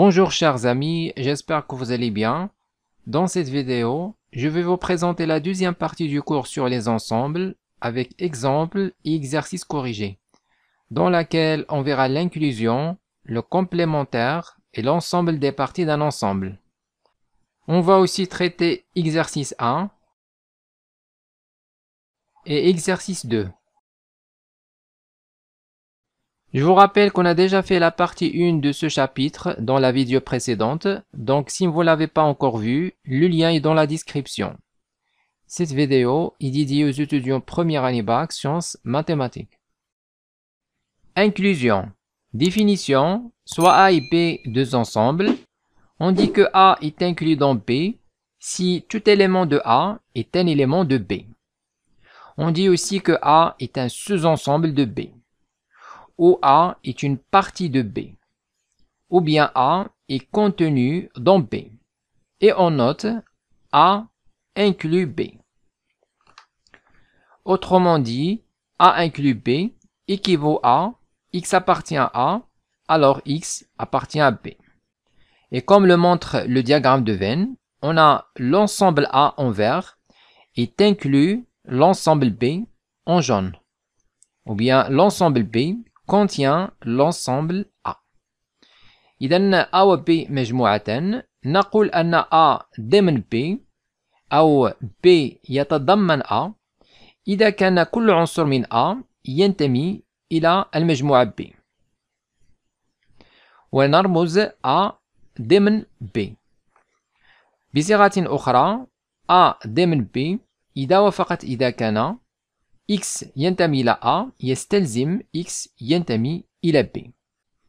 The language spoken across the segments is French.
Bonjour chers amis, j'espère que vous allez bien. Dans cette vidéo, je vais vous présenter la deuxième partie du cours sur les ensembles avec exemple et exercices corrigés, dans laquelle on verra l'inclusion, le complémentaire et l'ensemble des parties d'un ensemble. On va aussi traiter exercice 1 et exercice 2. Je vous rappelle qu'on a déjà fait la partie 1 de ce chapitre dans la vidéo précédente, donc si vous ne l'avez pas encore vu, le lien est dans la description. Cette vidéo est dédiée aux étudiants première année bac sciences mathématiques. Inclusion. Définition, soit A et B deux ensembles. On dit que A est inclus dans B si tout élément de A est un élément de B. On dit aussi que A est un sous-ensemble de B. A est une partie de B, ou bien A est contenu dans B, et on note A inclut B. Autrement dit, A inclut B équivaut à X appartient à A, alors X appartient à B. Et comme le montre le diagramme de Venn, on a l'ensemble A en vert est inclus l'ensemble B en jaune, ou bien l'ensemble B contient l'ensemble A إذن A و B مجموعتان نقول أن A ضمن B أو B يتضمن A إذا كان كل عنصر من A ينتمي إلى المجموعة B ونرمز A ضمن B بصيغة أخرى A ضمن B إذا وفقت إذا كان X ينتمي la A يستلزم X ينتمي إلى B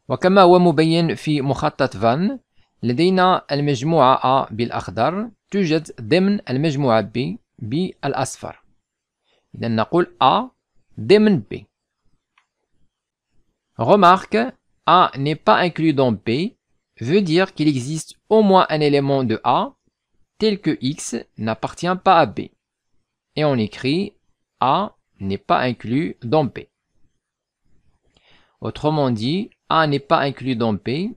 وكما هو مبين في مخطط فان لدينا المجموعة A بالأخضر توجد ضمن المجموعة B بالأصفر إذا نقول A ضمن B Remarque, A n'est pas inclus dans B veut dire qu'il existe au moins un élément de A tel que X n'appartient pas à B. Et on écrit A n'est pas inclus dans P. Autrement dit, A n'est pas inclus dans P,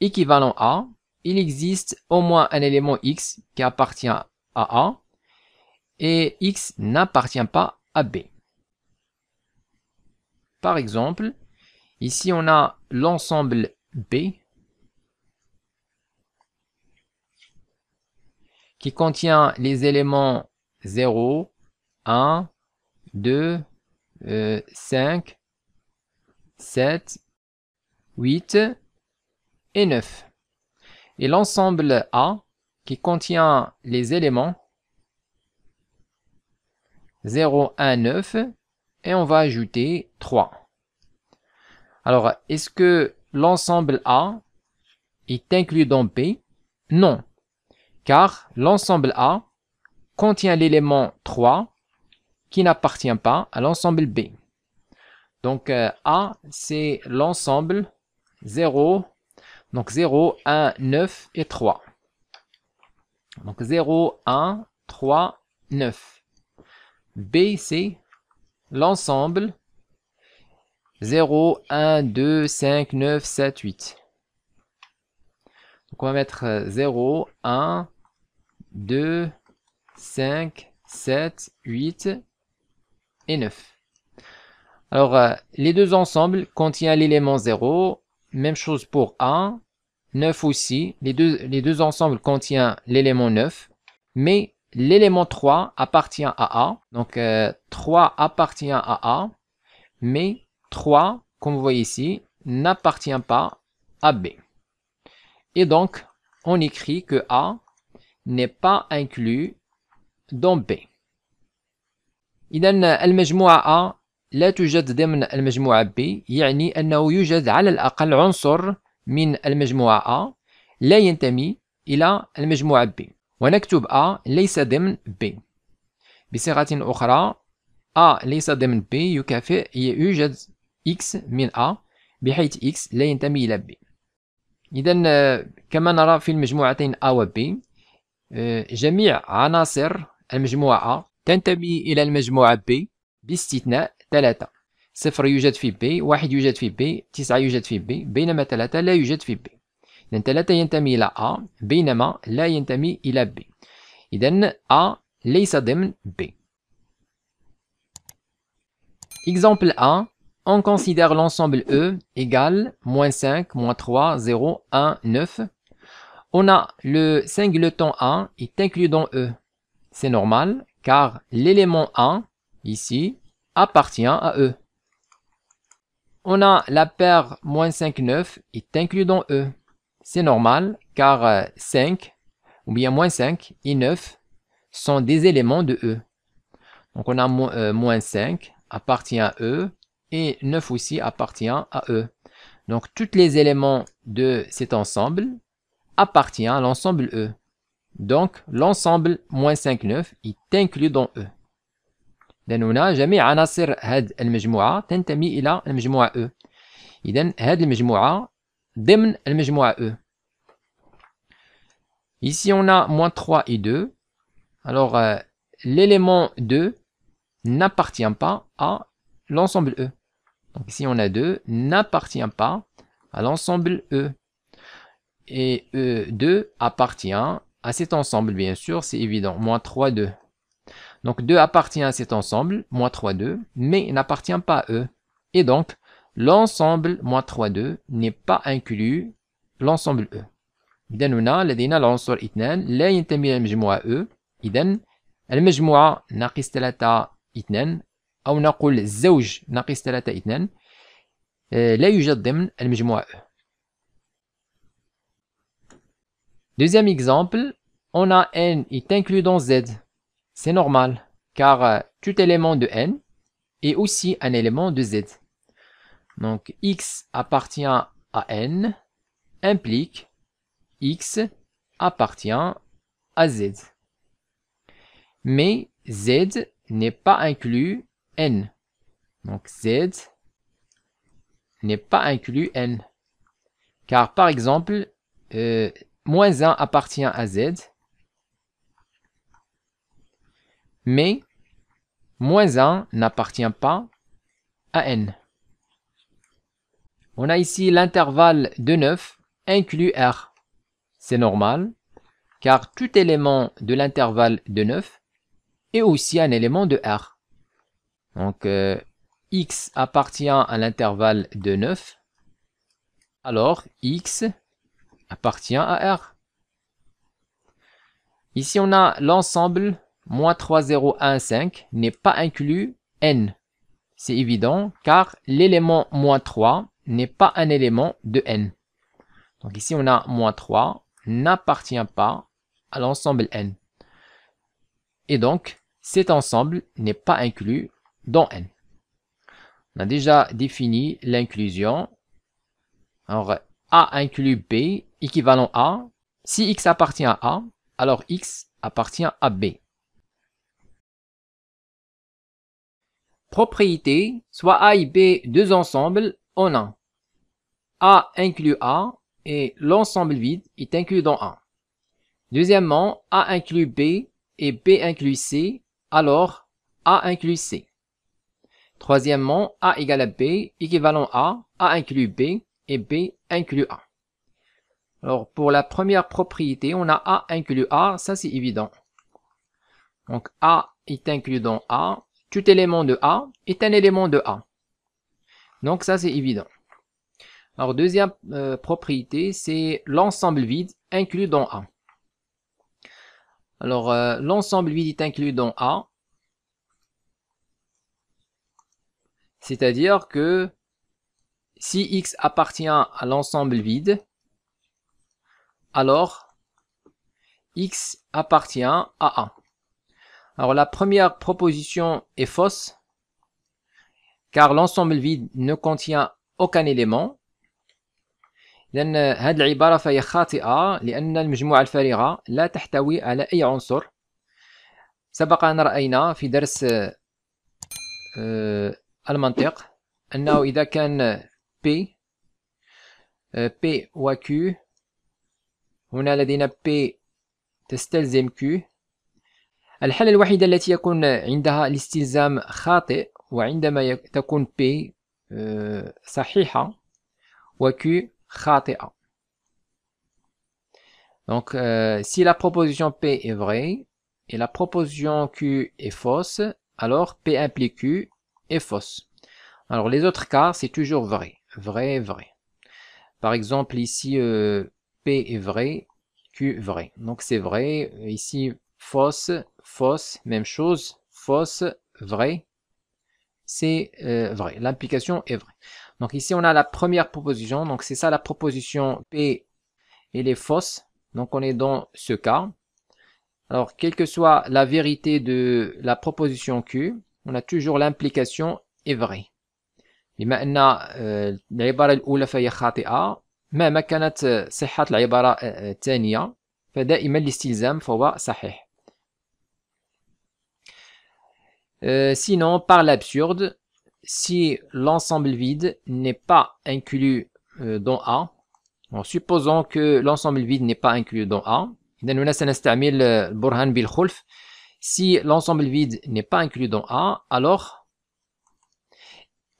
équivalent à il existe au moins un élément X qui appartient à A et X n'appartient pas à B. Par exemple, ici on a l'ensemble B qui contient les éléments 0, 1, 2, 5, 7, 8 et 9. Et l'ensemble A, qui contient les éléments 0, 1, 9, et on va ajouter 3. Alors, est-ce que l'ensemble A est inclus dans P Non, car l'ensemble A contient l'élément 3 qui n'appartient pas à l'ensemble B. Donc euh, A, c'est l'ensemble 0, donc 0, 1, 9 et 3. Donc 0, 1, 3, 9. B, c'est l'ensemble 0, 1, 2, 5, 9, 7, 8. Donc on va mettre 0, 1, 2, 5, 7, 8 9. Alors, euh, les deux ensembles contiennent l'élément 0. Même chose pour 1, 9 aussi. Les deux, les deux ensembles contiennent l'élément 9. Mais l'élément 3 appartient à A. Donc, 3 euh, appartient à A. Mais 3, comme vous voyez ici, n'appartient pas à B. Et donc, on écrit que A n'est pas inclus dans B. إذا المجموعة A لا توجد ضمن المجموعة B يعني أنه يوجد على الأقل عنصر من المجموعة A لا ينتمي إلى المجموعة B ونكتب A ليس ضمن B بصيغة أخرى A ليس ضمن B يكافئ يوجد X من A بحيث X لا ينتمي إلى B إذا كما نرى في المجموعتين A و B آه، جميع عناصر المجموعة A تنتمي إلى المجموعة B باستثناء 3 صفر يوجد في B واحد يوجد في B 9 يوجد في B بينما 3 لا يوجد في B لأن 3 ينتمي إلى A بينما لا ينتمي إلى B Iden, A ليس ضمن B Exemple A, on considère l'ensemble E égal moins 5, moins 3, 0, 1, 9. On a le singleton A est inclus dans E. C'est normal, car l'élément 1, ici, appartient à E. On a la paire moins 5, 9 est inclus dans E. C'est normal, car 5, euh, ou bien moins 5 et 9 sont des éléments de E. Donc on a moins 5 euh, appartient à E, et 9 aussi appartient à E. Donc tous les éléments de cet ensemble appartiennent à l'ensemble E. Donc, l'ensemble moins 5, 9 est inclus dans E. إذن هنا جميع عناصر تنتمي E. ضمن E. Ici, on a moins 3 et 2. Alors, euh, l'élément 2 n'appartient pas à l'ensemble E. Donc ici, on a 2 n'appartient pas à l'ensemble E. Et E2 appartient à cet ensemble, bien sûr, c'est évident, moins 3, 2. Donc 2 appartient à cet ensemble, moins 3, 2, mais n'appartient pas à E. Et donc, l'ensemble moins 3, 2 n'est pas inclus l'ensemble E. إذا هنا لدينا العنصر 2 لا ينتمي لمجموعة E idem, المجموعة ناقص 3 2 أو نقول زوج ناقص 3 2 لا يوجد ضمن المجموعة E Deuxième exemple, on a n est inclus dans z. C'est normal, car euh, tout élément de n est aussi un élément de z. Donc x appartient à n implique x appartient à z. Mais z n'est pas inclus n. Donc z n'est pas inclus n. Car par exemple, euh, moins 1 appartient à z, mais moins 1 n'appartient pas à n. On a ici l'intervalle de 9 inclus R. C'est normal, car tout élément de l'intervalle de 9 est aussi un élément de R. Donc, euh, x appartient à l'intervalle de 9, alors x appartient à R. Ici, on a l'ensemble moins 3, 0, 1, 5 n'est pas inclus n. C'est évident car l'élément moins 3 n'est pas un élément de n. Donc ici, on a moins 3 n'appartient pas à l'ensemble n. Et donc, cet ensemble n'est pas inclus dans n. On a déjà défini l'inclusion. Alors, A inclut B équivalent à, si x appartient à A, alors x appartient à B. Propriété, soit A et B deux ensembles en un. A inclut A et l'ensemble vide est inclus dans A. Deuxièmement, A inclut B et B inclut C, alors A inclut C. Troisièmement, A égale à B équivalent à A inclut B et B inclut A. Alors pour la première propriété, on a A inclus A, ça c'est évident. Donc A est inclus dans A, tout élément de A est un élément de A. Donc ça c'est évident. Alors deuxième euh, propriété, c'est l'ensemble vide inclus dans A. Alors euh, l'ensemble vide est inclus dans A. C'est-à-dire que si X appartient à l'ensemble vide, alors x appartient à 1. Alors la première proposition est fausse, car l'ensemble vide ne contient aucun élément. لأن هذه العبارة فهي خاطئة لأن المجموعة الفارغة لا تحتوي على أي عنصر سبق أن رأينا في درس المنطق أنه إذا كان P P و Q هنا لدينا P تستلزم Q الحالة الوحيدة التي يكون عندها الاستلزام خاطئ وعندما تكون P صحيحة و Q خاطئة Donc, euh, si la proposition P est vraie et la proposition Q est fausse, alors P implique Q est fausse. Alors, les autres cas, c'est toujours vrai. Vrai, vrai. Par exemple, ici, euh, P est vrai, Q vrai. Donc c'est vrai. Ici, fausse, fausse, même chose. Fausse, vrai. C'est euh, vrai. L'implication est vraie. Donc ici, on a la première proposition. Donc c'est ça la proposition P, et est fausse. Donc on est dans ce cas. Alors, quelle que soit la vérité de la proposition Q, on a toujours l'implication est vraie. Et maintenant, euh, مهما كانت صحة العبارة الثانية فدائما الاستلزام فهو صحيح euh, sinon, par l'absurde, si l'ensemble vide n'est pas inclus euh, dans A, en supposant que l'ensemble vide n'est pas inclus dans A, nous euh، allons si l'ensemble vide n'est pas inclus dans A, alors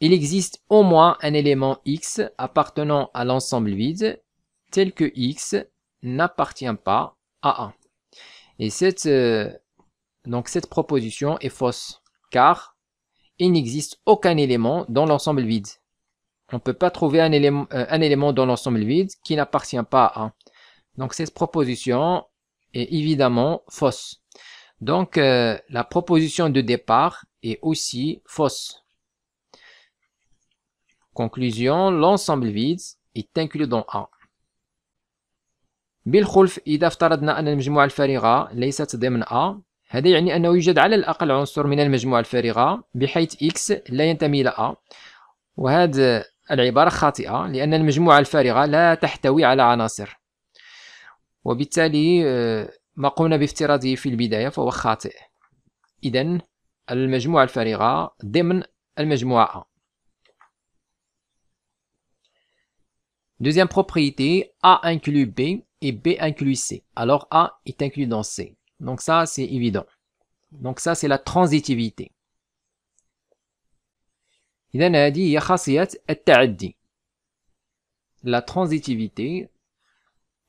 il existe au moins un élément X appartenant à l'ensemble vide tel que X n'appartient pas à 1. Et cette, euh, donc cette proposition est fausse car il n'existe aucun élément dans l'ensemble vide. On ne peut pas trouver un élément, euh, un élément dans l'ensemble vide qui n'appartient pas à 1. Donc cette proposition est évidemment fausse. Donc euh, la proposition de départ est aussi fausse. Conclusion, l'ensemble vide est inclus dans A. بالخلف إذا افترضنا أن المجموعة الفارغة ليست ضمن A هذا يعني أنه يوجد على الأقل عنصر من المجموعة الفارغة بحيث X لا ينتمي إلى A وهذا العبارة خاطئة لأن المجموعة الفارغة لا تحتوي على عناصر وبالتالي آه، ما قمنا بافتراضه في البداية فهو خاطئ إذا المجموعة الفارغة ضمن المجموعة A Deuxième propriété, A inclut B et B inclut C. Alors A est inclus dans C. Donc ça, c'est évident. Donc ça, c'est la transitivité. La transitivité.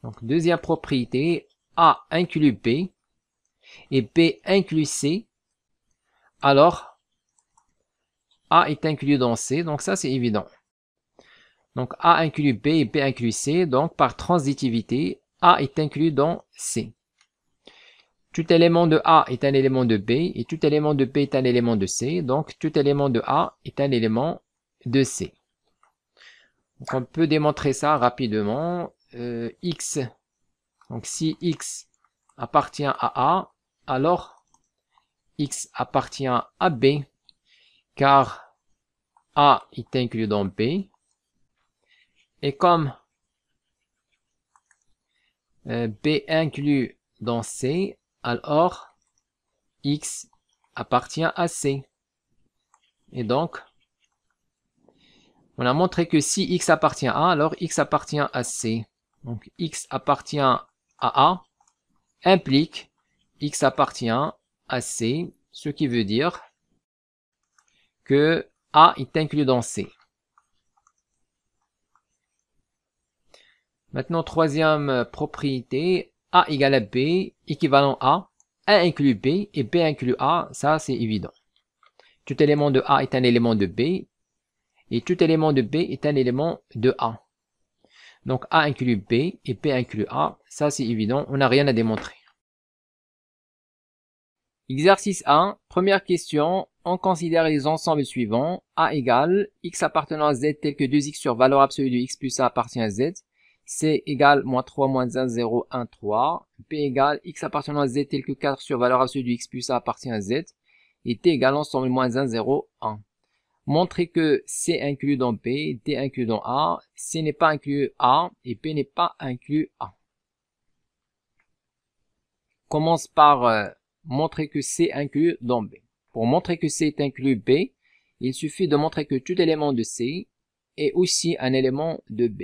Donc deuxième propriété, A inclut B et B inclut C. Alors, A est inclus dans C, donc ça c'est évident. Donc A inclut B et B inclut C. Donc par transitivité, A est inclus dans C. Tout élément de A est un élément de B et tout élément de B est un élément de C. Donc tout élément de A est un élément de C. Donc on peut démontrer ça rapidement. Euh, X, donc si X appartient à A, alors X appartient à B car A est inclus dans B et comme euh, B inclus dans C, alors X appartient à C. Et donc, on a montré que si X appartient à A, alors X appartient à C. Donc X appartient à A implique X appartient à C, ce qui veut dire que A est inclus dans C. Maintenant, troisième euh, propriété, A égale à B, équivalent à A inclut B et B inclut A, ça c'est évident. Tout élément de A est un élément de B et tout élément de B est un élément de A. Donc A inclut B et B inclut A, ça c'est évident, on n'a rien à démontrer. Exercice 1, première question, on considère les ensembles suivants, A égale x appartenant à z tel que 2x sur valeur absolue de x plus A appartient à z, C égale moins 3 moins 1, 0, 1, 3. P égale x appartenant à Z tel que 4 sur valeur absolue du x plus A appartient à Z. Et T égale ensemble moins 1, 0, 1. Montrer que C est inclus dans P, T est inclus dans A, C n'est pas inclus A et P n'est pas inclus A. Commence par euh, montrer que C est inclus dans B. Pour montrer que C est inclus B, il suffit de montrer que tout élément de C est aussi un élément de B.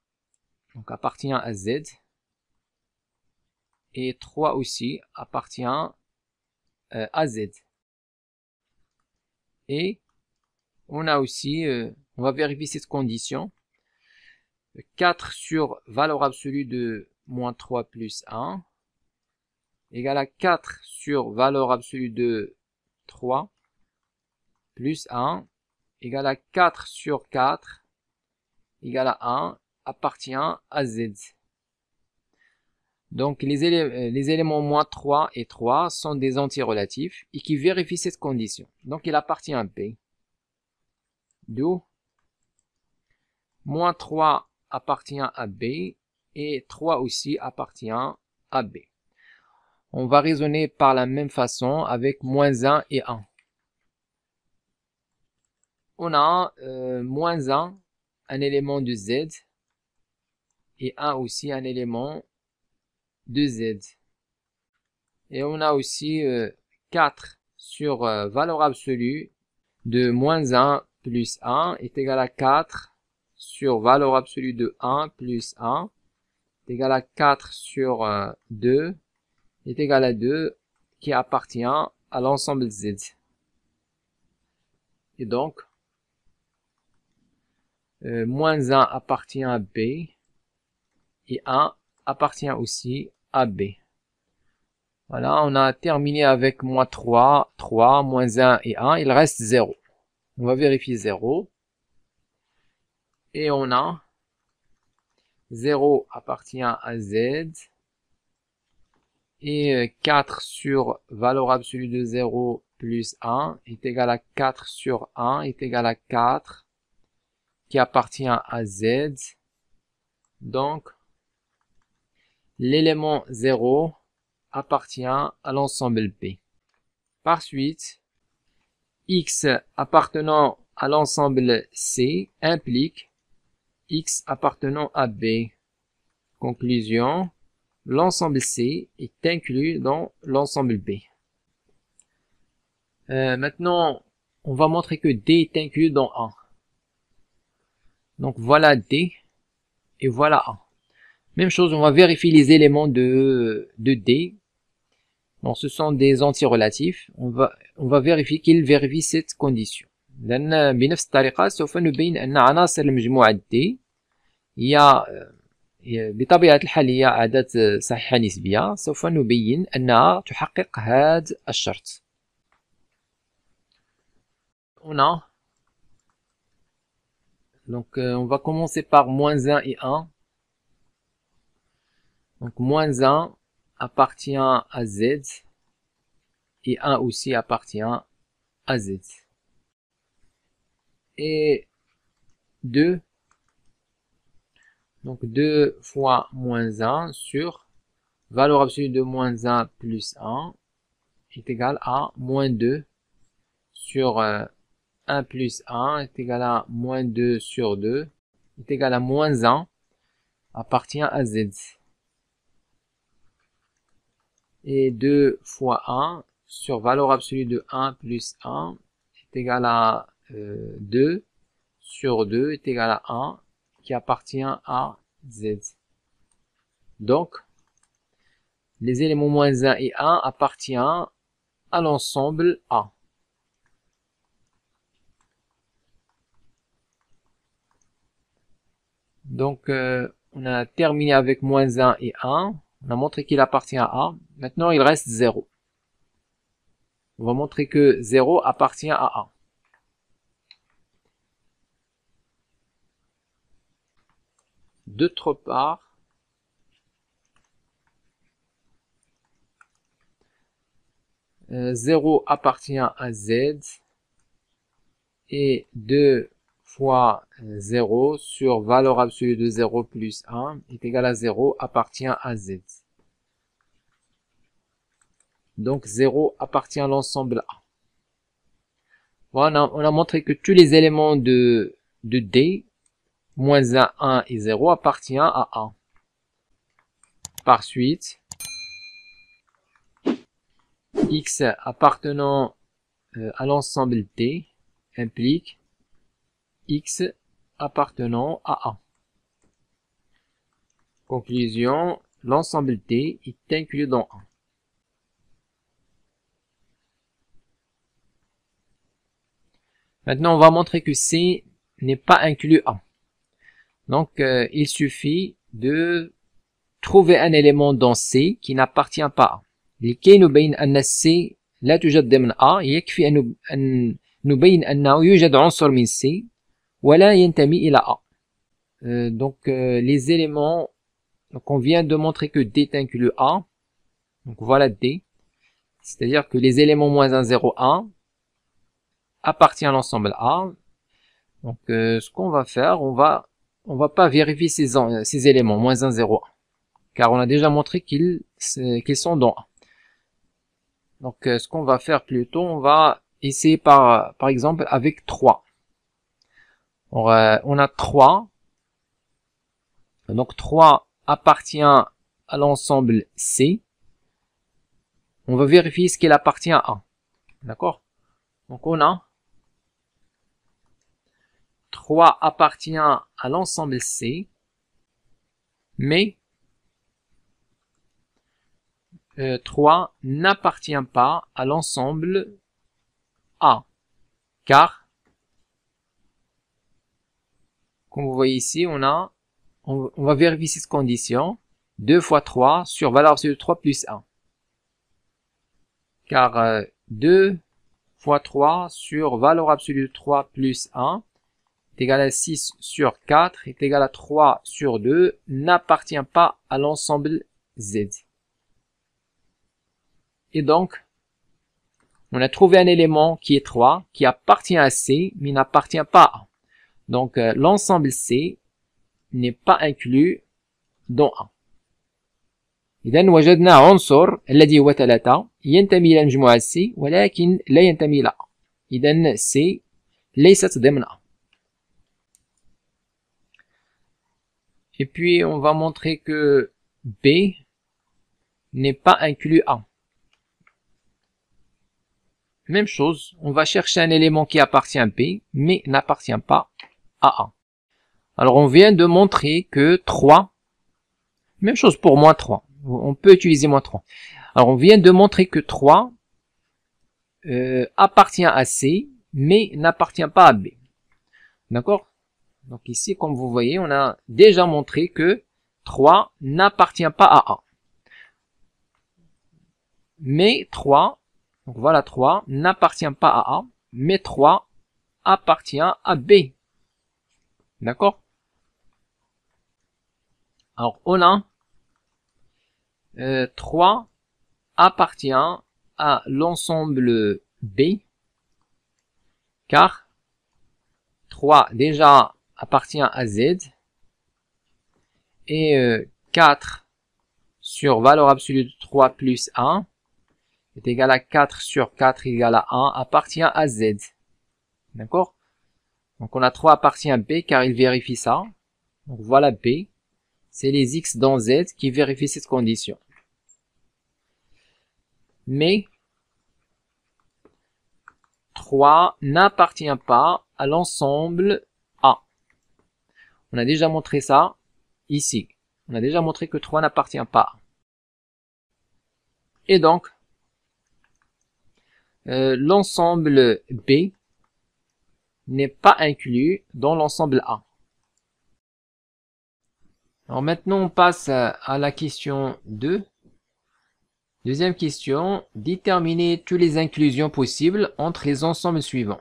donc appartient à Z. Et 3 aussi appartient euh, à Z. Et on a aussi, euh, on va vérifier cette condition. 4 sur valeur absolue de moins 3 plus 1 égale à 4 sur valeur absolue de 3 plus 1 égale à 4 sur 4 égale à 1 appartient à Z. Donc les, euh, éléments moins 3 et 3 sont des entiers relatifs et qui vérifient cette condition. Donc il appartient à B. D'où moins 3 appartient à B et 3 aussi appartient à B. On va raisonner par la même façon avec moins 1 et 1. On a euh, moins 1, un élément de Z, et a aussi un élément de z. Et on a aussi 4 euh, euh, sur valeur absolue de moins 1 plus 1 est égal à 4 sur valeur absolue de 1 plus 1 est égal à 4 sur 2 est égal à 2 qui appartient à l'ensemble Z. Et donc, euh, moins 1 appartient à B et appartient aussi à B. Voilà, on a terminé avec moins 3, 3, moins 1 et 1. Il reste 0. On va vérifier 0. Et on a 0 appartient à Z. Et 4 sur valeur absolue de 0 plus 1 est égal à 4 sur 1 est égal à 4 qui appartient à Z. Donc, l'élément 0 appartient à l'ensemble P. Par suite, x appartenant à l'ensemble C implique x appartenant à B. Conclusion, l'ensemble C est inclus dans l'ensemble B. Euh, maintenant, on va montrer que D est inclus dans A. Donc voilà D et voilà A. Même chose, on va vérifier les éléments de, de D. Donc ce sont des entiers relatifs. On va, on va vérifier qu'ils vérifient cette condition. لأن بنفس الطريقة سوف نبين أن عناصر المجموعة D هي بطبيعة الحال هي عادات صحيحة نسبيه سوف نبين انها تحقق هذا الشرط. On a donc euh, on va commencer par 1 et 1 donc moins 1 appartient à Z et 1 aussi appartient à Z. Et 2, donc 2 fois moins 1 sur valeur absolue de moins 1 plus 1 est égal à moins 2 sur 1 euh, plus 1 est égal à moins 2 sur 2 est égal à moins 1 appartient à Z. Et 2 fois 1 sur valeur absolue de 1 plus 1 est égal à 2 euh, sur 2 est égal à 1 qui appartient à Z. Donc, les éléments moins 1 et 1 appartiennent à l'ensemble A. Donc, euh, on a terminé avec moins 1 et 1. On a montré qu'il appartient à A. Maintenant, il reste 0. On va montrer que 0 appartient à A. D'autre part, 0 euh, appartient à Z et 2 fois 0 sur valeur absolue de 0 plus 1 est égal à 0 appartient à Z. Donc 0 appartient à l'ensemble A. Voilà, on a montré que tous les éléments de, de D, moins 1, 1 et 0, appartient à A. Par suite, X appartenant euh, à l'ensemble D implique X appartenant à A. Conclusion, l'ensemble T est inclus dans A. Maintenant, on va montrer que C n'est pas inclus A. Donc, euh, il suffit de trouver un élément dans C qui n'appartient pas à A. C لا dans A C voilà, il y A. Euh, donc euh, les éléments, donc on vient de montrer que D est inclus le A, donc voilà D, c'est-à-dire que les éléments moins 1, 0, 1 appartient à l'ensemble A. Donc euh, ce qu'on va faire, on va on va pas vérifier ces, ces éléments, moins 1, 0, 1, car on a déjà montré qu'ils euh, sont dans A. Donc ce qu'on va faire plutôt, on va essayer par, par exemple avec 3 on a, 3. Donc 3 appartient à l'ensemble C. On va vérifier ce qu'il appartient à. D'accord Donc on a 3 appartient à l'ensemble C, mais 3 euh, n'appartient pas à l'ensemble A, car Comme vous voyez ici, on a, on, va vérifier cette condition. 2 fois 3 sur valeur absolue de 3 plus 1. Car 2 euh, fois 3 sur valeur absolue de 3 plus 1 est égal à 6 sur 4 est égal à 3 sur 2 n'appartient pas à l'ensemble Z. Et donc, on a trouvé un élément qui est 3, qui appartient à C, mais n'appartient pas à 1. Donc, euh, l'ensemble C n'est pas inclus dans A. إذا un عنصر qui est 3 ينتمي un مجموعة C ولكن pas ينتمي إلى A. donc, C pas ضمن A. Et puis, on va montrer que B n'est pas inclus A. Même chose, on va chercher un élément qui appartient à B, mais n'appartient pas alors on vient de montrer que 3, même chose pour moins 3, on peut utiliser moins 3. Alors on vient de montrer que 3 euh, appartient à C, mais n'appartient pas à B. D'accord Donc ici, comme vous voyez, on a déjà montré que 3 n'appartient pas à A. Mais 3, donc voilà 3, n'appartient pas à A, mais 3 appartient à B. D'accord Alors, on a 3 appartient à l'ensemble B, car 3 déjà appartient à Z, et 4 euh, sur valeur absolue de 3 plus 1 est égal à 4 sur 4 égal à 1 appartient à Z. D'accord donc on a 3 appartient à B car il vérifie ça. Donc voilà B. C'est les X dans Z qui vérifient cette condition. Mais 3 n'appartient pas à l'ensemble A. On a déjà montré ça ici. On a déjà montré que 3 n'appartient pas. Et donc, euh, l'ensemble B n'est pas inclus dans l'ensemble A. Alors maintenant, on passe à la question 2. Deuxième question, déterminer toutes les inclusions possibles entre les ensembles suivants.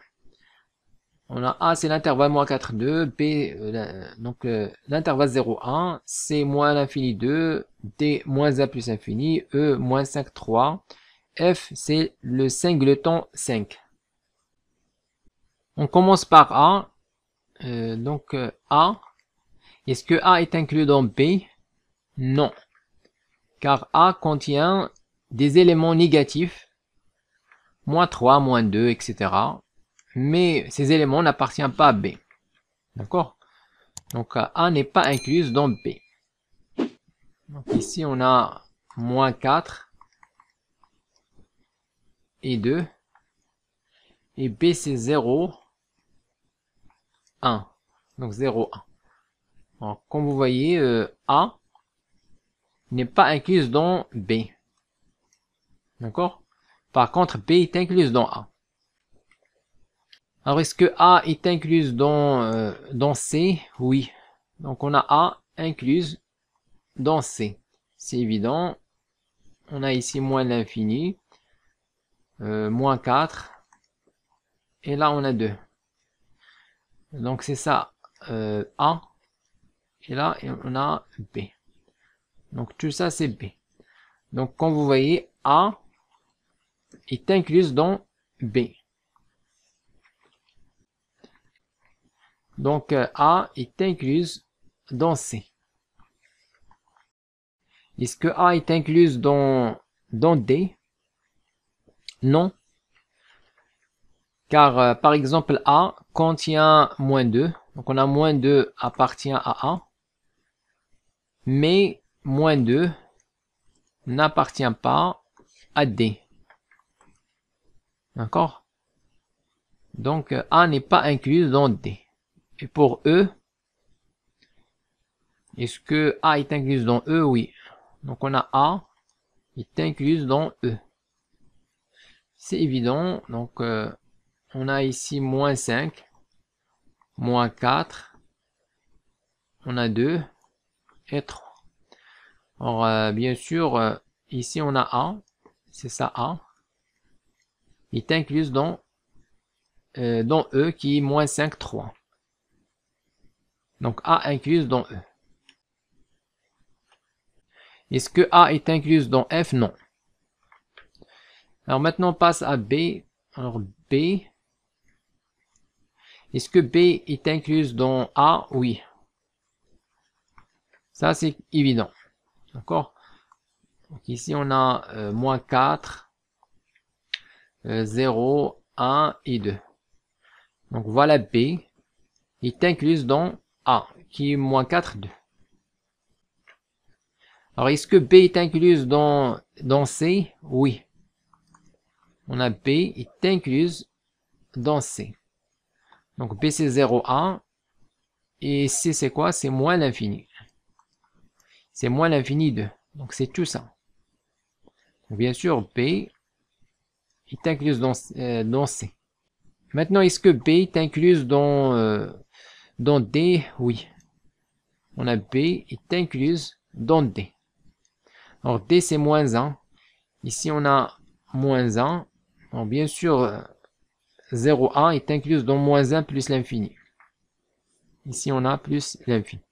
On a A, c'est l'intervalle moins 4, 2, B, euh, donc euh, l'intervalle 0, 1, C moins l'infini 2, D moins A plus infini, E moins 5, 3, F, c'est le singleton 5. On commence par A. Euh, donc euh, A. Est-ce que A est inclus dans B Non. Car A contient des éléments négatifs. Moins 3, moins 2, etc. Mais ces éléments n'appartiennent pas à B. D'accord Donc A n'est pas incluse dans B. Donc ici on a moins 4 et 2. Et B c'est 0 1. Donc 0, 1. Alors, comme vous voyez, euh, A n'est pas incluse dans B. D'accord Par contre, B est incluse dans A. Alors, est-ce que A est incluse dans, euh, C Oui. Donc, on a A incluse dans C. C'est évident. On a ici moins l'infini, euh, moins 4. Et là, on a 2. Donc c'est ça, euh, A. Et là, on a B. Donc tout ça, c'est B. Donc comme vous voyez, A est incluse dans B. Donc euh, A est incluse dans C. Est-ce que A est incluse dans, dans D Non. Car euh, par exemple A contient moins 2. Donc on a moins 2 appartient à A. Mais moins 2 n'appartient pas à D. D'accord Donc A n'est pas incluse dans D. Et pour E, est-ce que A est incluse dans E Oui. Donc on a A est incluse dans E. C'est évident, donc euh, on a ici moins 5, moins 4, on a 2 et 3. Alors, euh, bien sûr, euh, ici on a A. c'est ça A. Il est inclus dans, euh, dans E qui est moins 5, 3. Donc A inclus dans E. Est-ce que A est inclus dans F Non. Alors maintenant on passe à B. Alors B, est-ce que B est incluse dans A Oui. Ça, c'est évident. D'accord Donc ici, on a euh, moins 4, 0, 1 et 2. Donc voilà B est incluse dans A, qui est moins 4, 2. Alors, est-ce que B est incluse dans, dans C Oui. On a B est incluse dans C. Donc B c'est 0A. Et C c'est quoi C'est moins l'infini. C'est moins l'infini de. Donc c'est tout ça. bien sûr, B est inclus dans, euh, dans C. Maintenant, est-ce que B est inclus dans, euh, dans D Oui. On a B est incluse dans D. Alors D c'est moins 1. Ici on a moins 1. Alors bien sûr, euh, 0a est incluse dans moins 1 plus l'infini. Ici, on a plus l'infini.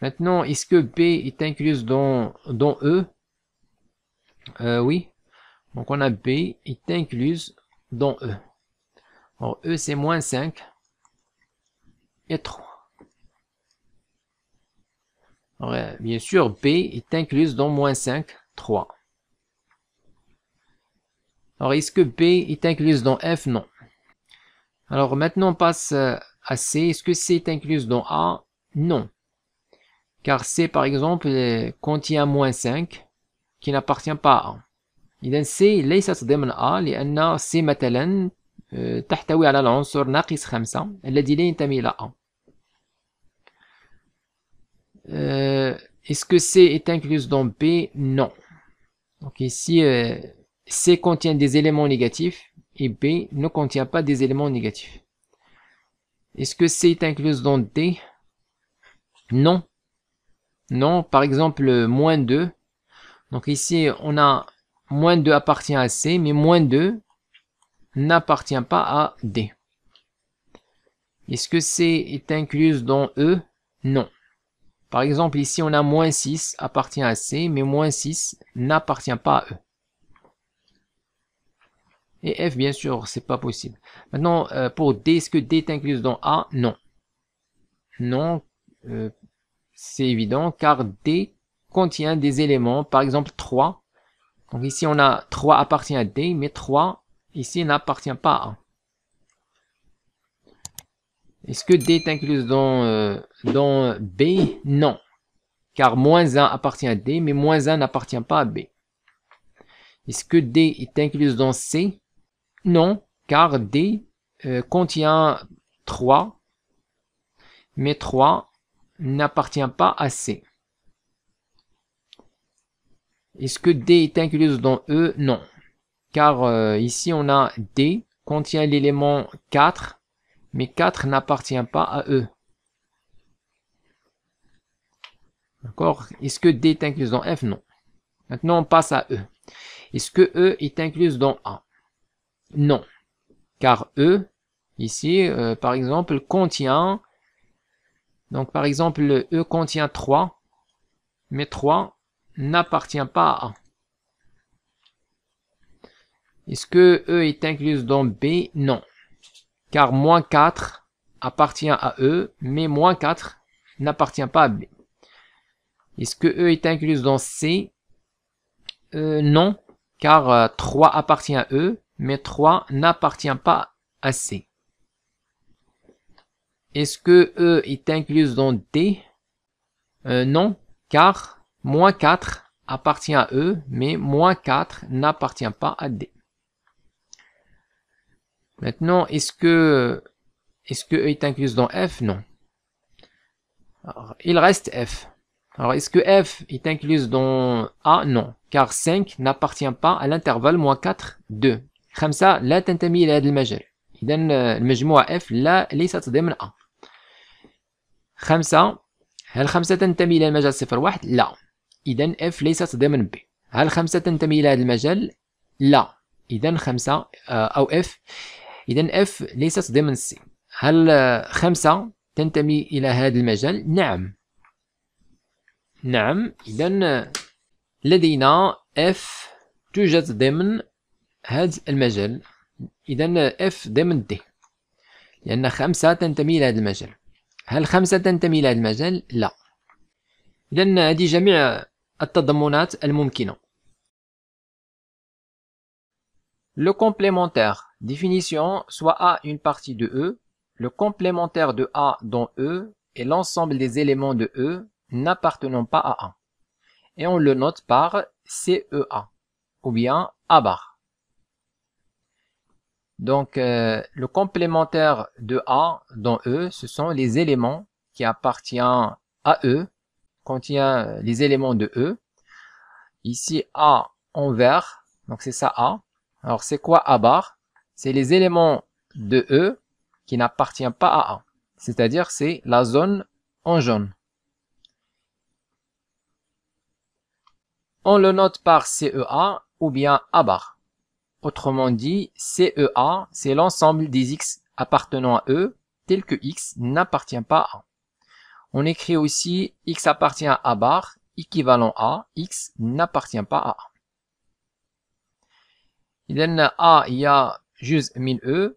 Maintenant, est-ce que B est incluse dans, dans E euh, Oui. Donc, on a B est incluse dans E. Alors, E, c'est moins 5 et 3. Alors, euh, bien sûr, B est incluse dans moins 5, 3. Alors, est-ce que B est incluse dans F Non. Alors, maintenant, on passe euh, à C. Est-ce que C est incluse dans A Non. Car C, par exemple, euh, contient moins 5 qui n'appartient pas à A. Donc, C pas dans A لأن C مثلا تحتوي على العنصر ناقص خمسة الذي لا ينتمي إلى A. Euh, est-ce que C est incluse dans B Non. Donc ici, C contient des éléments négatifs et B ne contient pas des éléments négatifs. Est-ce que C est incluse dans D Non. Non, par exemple, moins 2. Donc ici, on a moins 2 appartient à C, mais moins 2 n'appartient pas à D. Est-ce que C est incluse dans E Non. Par exemple, ici, on a moins 6 appartient à C, mais moins 6 n'appartient pas à E. Et F, bien sûr, c'est pas possible. Maintenant, euh, pour D, est-ce que D est inclus dans A Non. Non, euh, c'est évident, car D contient des éléments, par exemple 3. Donc ici, on a 3 appartient à D, mais 3, ici, n'appartient pas à A. Est-ce que D est inclus dans, euh, dans B Non, car moins 1 appartient à D, mais moins 1 n'appartient pas à B. Est-ce que D est inclus dans C non, car D euh, contient 3, mais 3 n'appartient pas à C. Est-ce que D est inclus dans E Non. Car euh, ici, on a D contient l'élément 4, mais 4 n'appartient pas à E. D'accord Est-ce que D est inclus dans F Non. Maintenant, on passe à E. Est-ce que E est inclus dans A non, car E, ici, euh, par exemple, contient, donc par exemple, le E contient 3, mais 3 n'appartient pas à A. Est-ce que E est incluse dans B Non, car moins 4 appartient à E, mais moins 4 n'appartient pas à B. Est-ce que E est incluse dans C euh, Non, car 3 euh, appartient à E, mais 3 n'appartient pas à C. Est-ce que E est incluse dans D euh, Non, car moins 4 appartient à E, mais moins 4 n'appartient pas à D. Maintenant, est-ce que, est-ce que E est incluse dans F Non. Alors, il reste F. Alors, est-ce que F est incluse dans A Non, car 5 n'appartient pas à l'intervalle moins 4, 2. خمسة لا تنتمي إلى هذا المجال إذا آه، المجموعة F لا ليست ضمن A خمسة هل خمسة تنتمي إلى المجال صفر واحد لا إذا F ليست ضمن B هل خمسة تنتمي إلى هذا المجال لا إذا خمسة آه، أو F إذا F ليست ضمن C هل آه، خمسة تنتمي إلى هذا المجال نعم نعم إذا لدينا F توجد ضمن Le complémentaire. Définition. Soit A une partie de E, le complémentaire de A dans E et l'ensemble des éléments de E n'appartenant pas à A. Et on le note par CEA ou bien A donc, euh, le complémentaire de A dans E, ce sont les éléments qui appartiennent à E, contient les éléments de E. Ici, A en vert, donc c'est ça A. Alors, c'est quoi A bar C'est les éléments de E qui n'appartiennent pas à A, c'est-à-dire c'est la zone en jaune. On le note par CEA ou bien A bar. Autrement dit, CEA, c'est l'ensemble des x appartenant à E, tel que x n'appartient pas à. On écrit aussi x appartient à A bar, équivalent à x n'appartient pas à A. y A e. A juste من E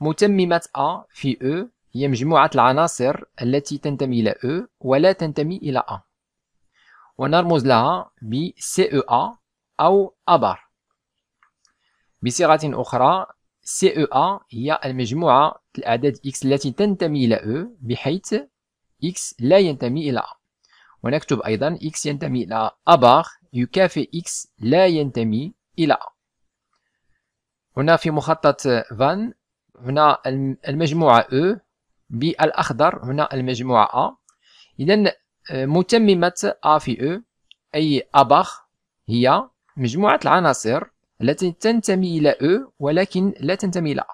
متممة e, A في E هي مجموعة العناصر التي تنتمي إلى E ولا تنتمي إلى A ونرمز لها ب CEA au A bar بصيغة أخرى CEA هي المجموعة الأعداد X التي تنتمي إلى E بحيث X لا ينتمي إلى A ونكتب أيضا X ينتمي إلى A باغ يكافئ X لا ينتمي إلى A هنا في مخطط فان هنا المجموعة E بالأخضر هنا المجموعة A إذا آه، متممة A في E أي أباغ هي مجموعة العناصر التي تنتمي إلى أ ولكن لا تنتمي إلى أ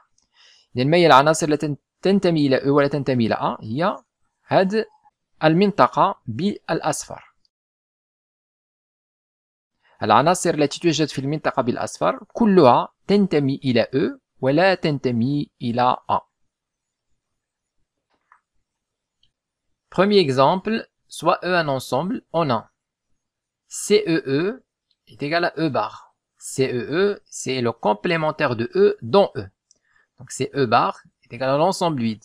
لأن ما هي العناصر التي تنتمي إلى أ ولا تنتمي إلى أ هي هذه المنطقة بالأصفر العناصر التي توجد في المنطقة بالأصفر كلها تنتمي إلى أ ولا تنتمي إلى أ Premier exemple, soit E un ensemble en 1. CEE e est égal à E bar. CEE, e, c'est le complémentaire de E dans E. Donc c'est E bar est égal à l'ensemble vide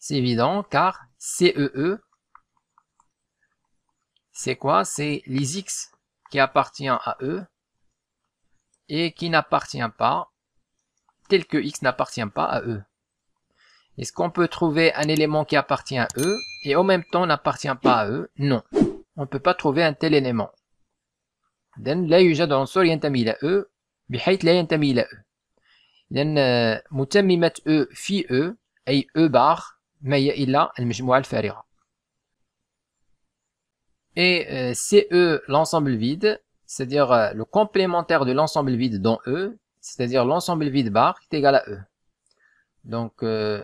C'est évident car CEE, e, c'est quoi C'est les X qui appartient à E et qui n'appartient pas, tel que X n'appartient pas à E. Est-ce qu'on peut trouver un élément qui appartient à E et en même temps n'appartient pas à E Non, on ne peut pas trouver un tel élément. إذن لا يوجد عنصر ينتمي إلى E, بحيث لا ينتمي e. e في e، e Et euh, CE, l'ensemble vide, c'est-à-dire euh, le complémentaire de l'ensemble vide dans E, c'est-à-dire l'ensemble vide bar qui est égal à E. Donc, euh,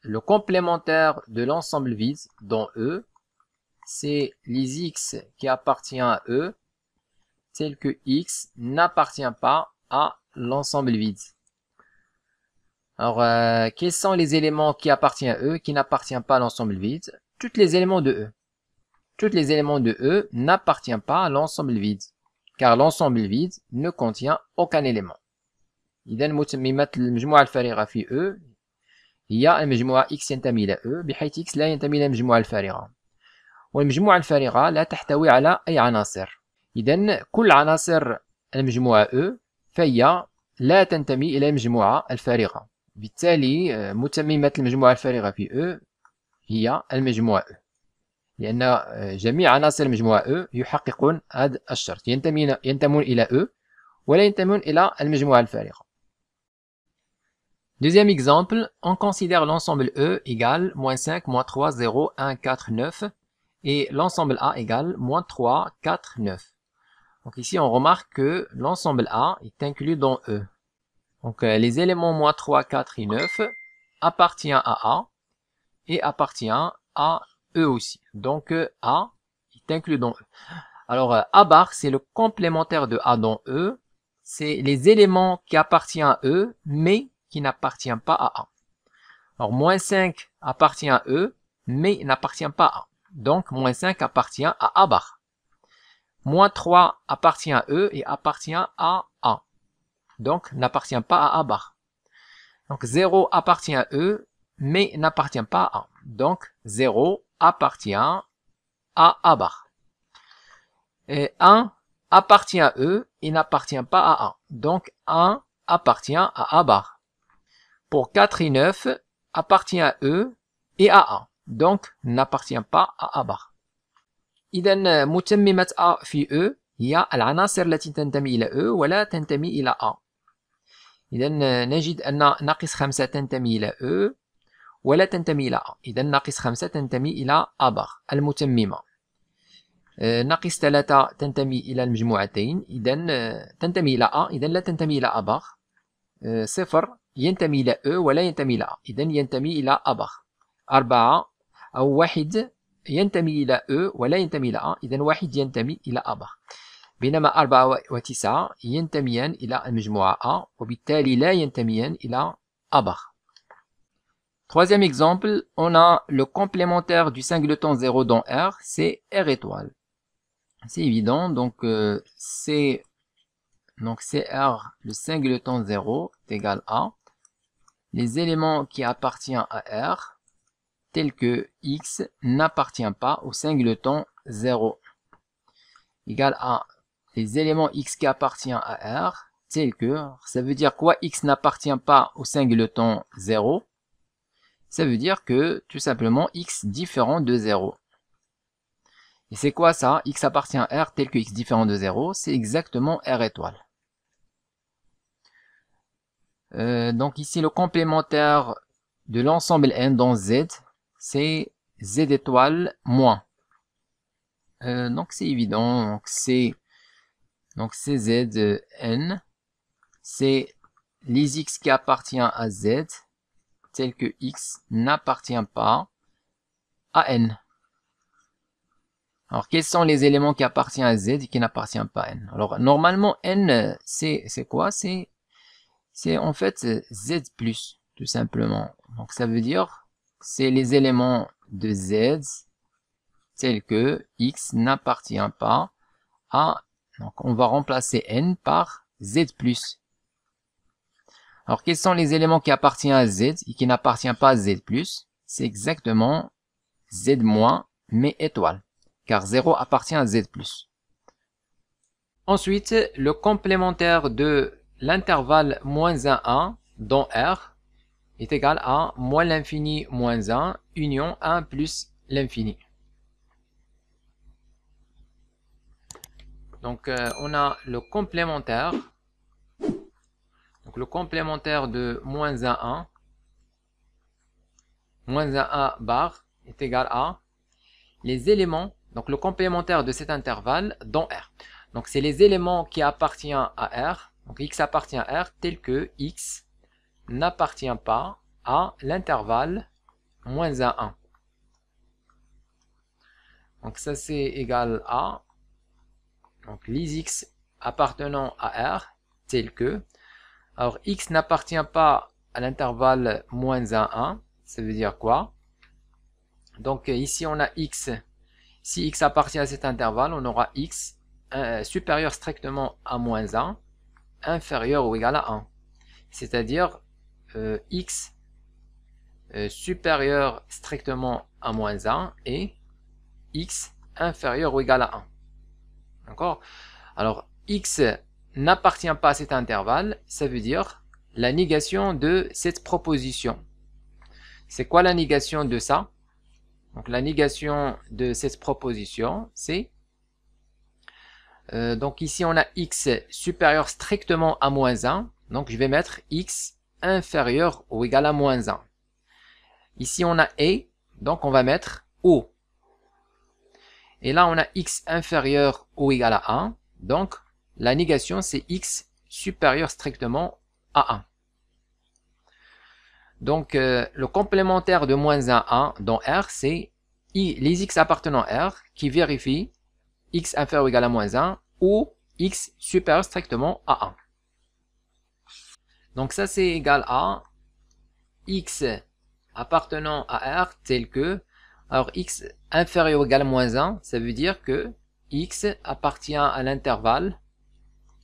le complémentaire de l'ensemble vide dans E, c'est les X qui appartient à E tel que x n'appartient pas à l'ensemble vide. Alors, euh, quels sont les éléments qui appartiennent à eux, qui n'appartiennent pas à l'ensemble vide Toutes les éléments de E. Tous les éléments de E n'appartiennent pas à l'ensemble vide, car l'ensemble vide ne contient aucun élément. E، x إذا كل عناصر المجموعة E فهي لا تنتمي إلى المجموعة الفارغة بالتالي آه، متممة المجموعة الفارغة في E هي المجموعة E لأن آه، جميع عناصر المجموعة E يحققون هذا الشرط ينتمون ينتمون إلى E ولا ينتمون إلى المجموعة الفارغة Deuxième exemple, on considère l'ensemble E égale moins 5, moins 3, 0, 1, 4, 9 et l'ensemble A égale moins 3, 4, 9. Donc ici, on remarque que l'ensemble A est inclus dans E. Donc euh, les éléments moins 3, 4 et 9 appartiennent à A et appartiennent à E aussi. Donc A est inclus dans E. Alors euh, A bar, c'est le complémentaire de A dans E. C'est les éléments qui appartiennent à E, mais qui n'appartiennent pas à A. Alors moins 5 appartient à E, mais n'appartient pas à A. Donc moins 5 appartient à A bar. Moins 3 appartient à E et appartient à A. Donc n'appartient pas à A bar. Donc 0 appartient à E, mais n'appartient pas à A. Donc 0 appartient à A bar. Et 1 appartient à E et n'appartient pas à A. Donc 1 appartient à A bar. Pour 4 et 9, appartient à E et à A. Donc n'appartient pas à A bar. إذا متممة أ في أو e هي العناصر التي تنتمي إلى أو e ولا تنتمي إلى أ إذا نجد أن ناقص خمسة تنتمي إلى أو e ولا تنتمي إلى أ إذا ناقص خمسة تنتمي إلى أبر المتممة أه، ناقص ثلاثة تنتمي إلى المجموعتين إذا أه، تنتمي إلى أ إذا لا تنتمي إلى أبر أه، صفر ينتمي إلى أو ولا ينتمي إلى أ إذا ينتمي إلى أبر أربعة أو واحد ينتمي إلى أو ولا ينتمي إلى أ إذا واحد ينتمي إلى أبا بينما أربعة وتسعة ينتميان إلى المجموعة أ وبالتالي لا ينتميان إلى أبا Troisième exemple, on a le complémentaire du singleton 0 dans R, c'est R étoile. C'est évident, donc euh, c'est donc c'est R le singleton 0 est égal à les éléments qui appartiennent à R tel que x n'appartient pas au singleton 0 Égal à les éléments x qui appartient à R tel que, ça veut dire quoi x n'appartient pas au singleton 0 Ça veut dire que tout simplement x différent de 0. Et c'est quoi ça x appartient à R tel que x différent de 0, c'est exactement R étoile. Euh, donc ici le complémentaire de l'ensemble n dans Z, c'est z étoile moins. Euh, donc c'est évident, donc c'est donc c'est z euh, n, c'est les x qui appartient à z, tel que x n'appartient pas à n. Alors quels sont les éléments qui appartiennent à z et qui n'appartiennent pas à n Alors normalement n euh, c'est quoi C'est en fait z plus tout simplement. Donc ça veut dire c'est les éléments de Z tels que X n'appartient pas à... Donc on va remplacer N par Z+. Alors quels sont les éléments qui appartiennent à Z et qui n'appartiennent pas à Z+, c'est exactement Z- mais étoile, car 0 appartient à Z+. Ensuite, le complémentaire de l'intervalle moins 1, 1 dans R est égal à moins l'infini moins 1, union 1 plus l'infini. Donc euh, on a le complémentaire. Donc le complémentaire de moins 1 1, moins 1 1 bar est égal à les éléments, donc le complémentaire de cet intervalle dans R. Donc c'est les éléments qui appartiennent à R, donc x appartient à R tel que x n'appartient pas à l'intervalle moins 1, 1. Donc ça c'est égal à donc les x appartenant à R tel que alors x n'appartient pas à l'intervalle moins 1, 1 ça veut dire quoi donc ici on a x si x appartient à cet intervalle on aura x euh, supérieur strictement à moins 1 inférieur ou égal à 1 c'est à dire euh, x euh, supérieur strictement à moins 1 et x inférieur ou égal à 1. D'accord Alors, x n'appartient pas à cet intervalle, ça veut dire la négation de cette proposition. C'est quoi la négation de ça Donc la négation de cette proposition, c'est... Euh, donc ici on a x supérieur strictement à moins 1, donc je vais mettre x inférieur ou égal à moins 1. Ici, on a et, donc on va mettre O. Et là, on a x inférieur ou égal à 1, donc la négation, c'est x supérieur strictement à 1. Donc, euh, le complémentaire de moins 1 à 1 dans R, c'est les x appartenant à R qui vérifient x inférieur ou égal à moins 1 ou x supérieur strictement à 1. Donc ça c'est égal à x appartenant à R tel que, alors x inférieur ou égal à moins 1, ça veut dire que x appartient à l'intervalle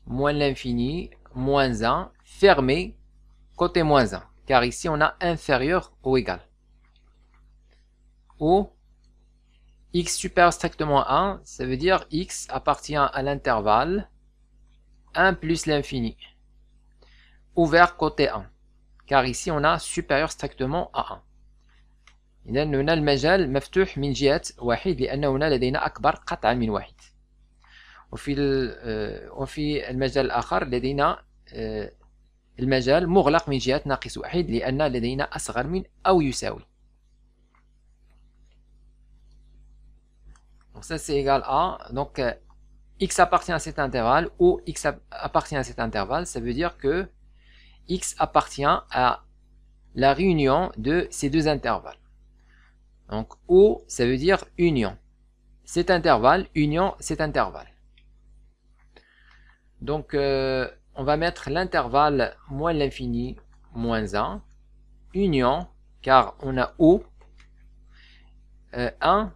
moins l'infini, moins 1, fermé, côté moins 1. Car ici on a inférieur ou égal. Ou x super strictement 1, ça veut dire x appartient à l'intervalle 1 plus l'infini ouvert côté 1 car ici on a supérieur strictement à 1 إذا هنا المجال مفتوح من جهة واحد لأن هنا لدينا أكبر قطعة من واحد وفي وفي المجال الآخر لدينا المجال مغلق من جهة ناقص واحد لأن لدينا أصغر من أو يساوي Donc ça c'est égal à donc euh, x appartient à cet intervalle ou x appartient à cet intervalle, ça veut dire que x appartient à la réunion de ces deux intervalles. Donc O, ça veut dire union. Cet intervalle, union, cet intervalle. Donc, euh, on va mettre l'intervalle moins l'infini, moins 1, union, car on a O, 1 euh,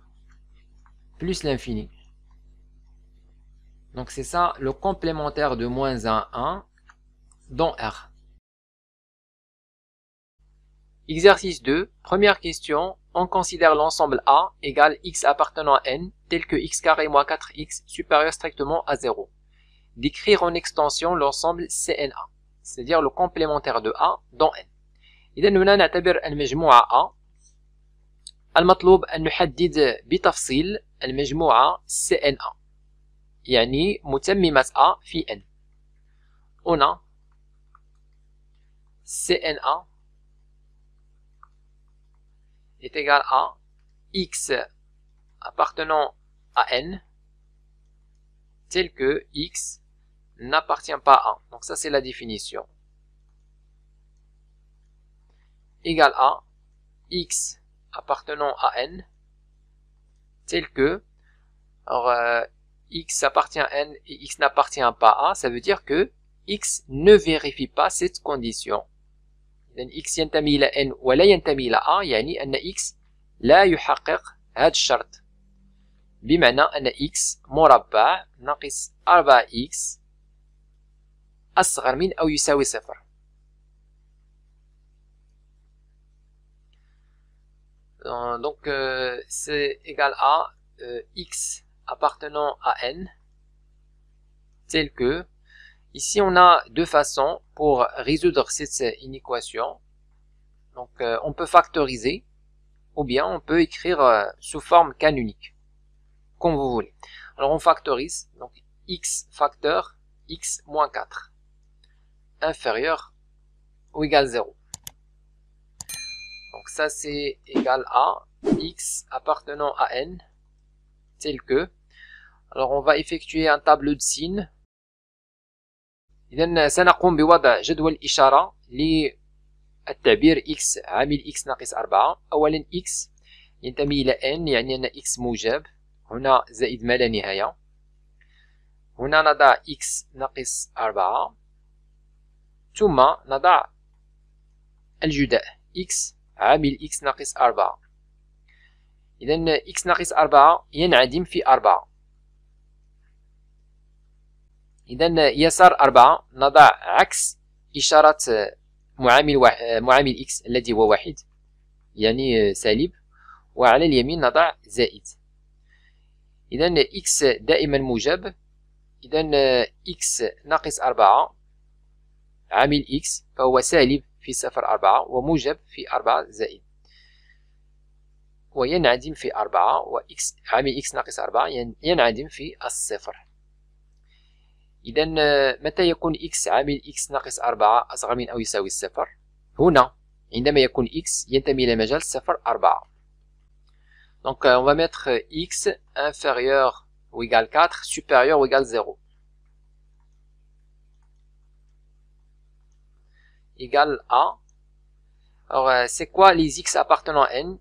plus l'infini. Donc, c'est ça le complémentaire de moins 1, 1, dans R. Exercice 2. Première question. On considère l'ensemble A égale x appartenant à n tel que x carré moins 4x supérieur strictement à 0. Décrire en extension l'ensemble CNA, c'est-à-dire le complémentaire de A dans n. إذا هنا نعتبر المجموعة A المطلوب أن نحدد بتفصيل المجموعة CNA يعني متممة A في N. هنا CNA est égal à x appartenant à n tel que x n'appartient pas à. Donc ça c'est la définition. Égal à x appartenant à n tel que alors, euh, x appartient à n et x n'appartient pas à, ça veut dire que x ne vérifie pas cette condition. إذا x ينتمي إلى N ولا ينتمي إلى A يعني أن x لا يحقق هذا الشرط بمعنى أن x مربع ناقص 4 x أصغر من أو يساوي صفر euh, donc euh, c'est égal à euh, x appartenant à n tel que Ici, on a deux façons pour résoudre cette inéquation. Donc, euh, on peut factoriser ou bien on peut écrire euh, sous forme canonique, comme vous voulez. Alors, on factorise, donc x facteur x moins 4 inférieur ou égal 0. Donc ça c'est égal à x appartenant à n tel que. Alors on va effectuer un tableau de signes إذا سنقوم بوضع جدول إشارة للتعبير x عامل x ناقص 4 أولا x ينتمي إلى n يعني أن x موجب هنا زائد ما لا نهاية هنا نضع x ناقص 4 ثم نضع الجداء x عامل x ناقص 4 إذا x ناقص 4 ينعدم في 4 إذا يسار أربعة نضع عكس إشارة معامل واحد معامل إكس الذي هو واحد يعني سالب وعلى اليمين نضع زائد إذا إكس دائما موجب إذا إكس ناقص أربعة عامل إكس فهو سالب في صفر أربعة وموجب في أربعة زائد وينعدم في أربعة وإكس عامل إكس ناقص أربعة ينعدم في الصفر إذا متى يكون x عامل x ناقص أربعة أصغر من أو يساوي الصفر؟ هنا عندما يكون x ينتمي إلى مجال 0 4 Donc euh, on va mettre x inférieur ou égal 4, supérieur ou égal 0. Égal à. Alors euh, c'est quoi les x appartenant à n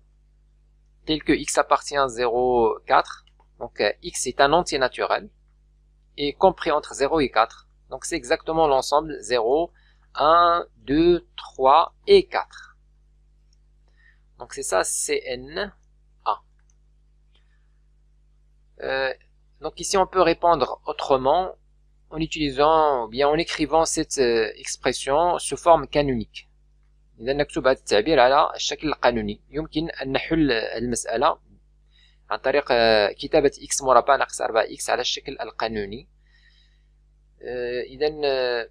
tels que x appartient à 0, 4 Donc euh, x est un entier naturel est compris entre 0 et 4. Donc c'est exactement l'ensemble 0, 1, 2, 3 et 4. Donc c'est ça cn a Euh, donc ici on peut répondre autrement en utilisant ou bien en écrivant cette euh, expression sous forme canonique. عن طريق آه، كتابة إكس مربع ناقص أربعة إكس على الشكل القانوني آه، إذا آه،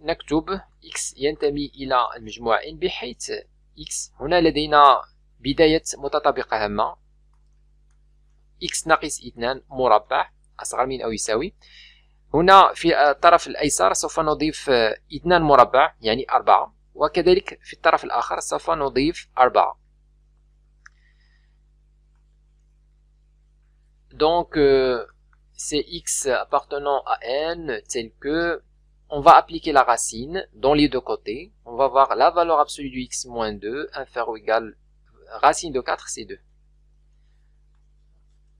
نكتب إكس ينتمي إلى المجموعة إن بحيث إكس هنا لدينا بداية متطابقة هامة إكس ناقص اثنان مربع أصغر من أو يساوي هنا في الطرف الأيسر سوف نضيف اثنان مربع يعني أربعة وكذلك في الطرف الآخر سوف نضيف أربعة Donc, euh, c'est x appartenant à n tel que on va appliquer la racine dans les deux côtés. On va voir la valeur absolue du x moins 2 inférieur ou égal racine de 4, c'est 2.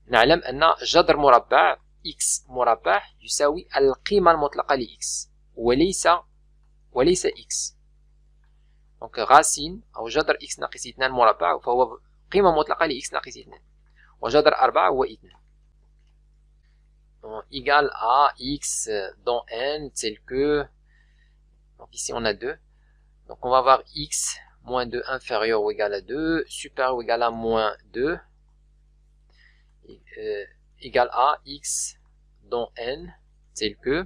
نعلم أن جذر مربع x مربع يساوي القيمة المطلقة ل x وليس وليس x donc racine أو جذر x ناقص 2 مربع فهو قيمة مطلقة ل x ناقص 2 وجذر 4 هو 2 égal à x dans n tel que, donc ici on a 2, donc on va avoir x moins 2 inférieur ou égal à 2, supérieur ou égal à moins 2, euh, égal à x dans n tel que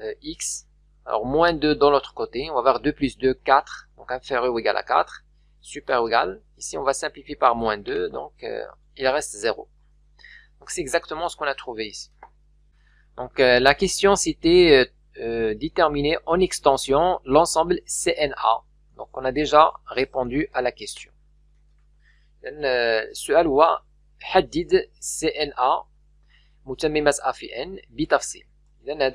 euh, x, alors moins 2 dans l'autre côté, on va avoir 2 plus 2, 4, donc inférieur ou égal à 4, super ou égal, ici on va simplifier par moins 2, donc euh, il reste 0. Donc c'est exactement ce qu'on a trouvé ici. Donc euh, la question c'était euh, euh, déterminer en extension l'ensemble CNA. Donc on a déjà répondu à la question. euh, حدد CNA N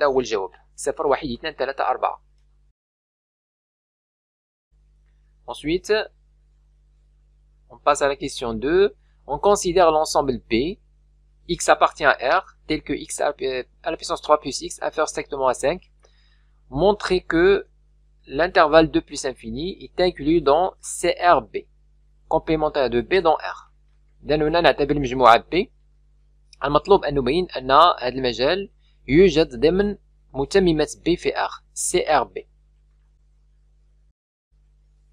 Ensuite, on passe à la question 2. On considère l'ensemble P x appartient à R, tel que x à la puissance 3 plus x faire strictement à 5, montrer que l'intervalle 2 plus infini est inclus dans CRB, complémentaire de B dans R. B CRB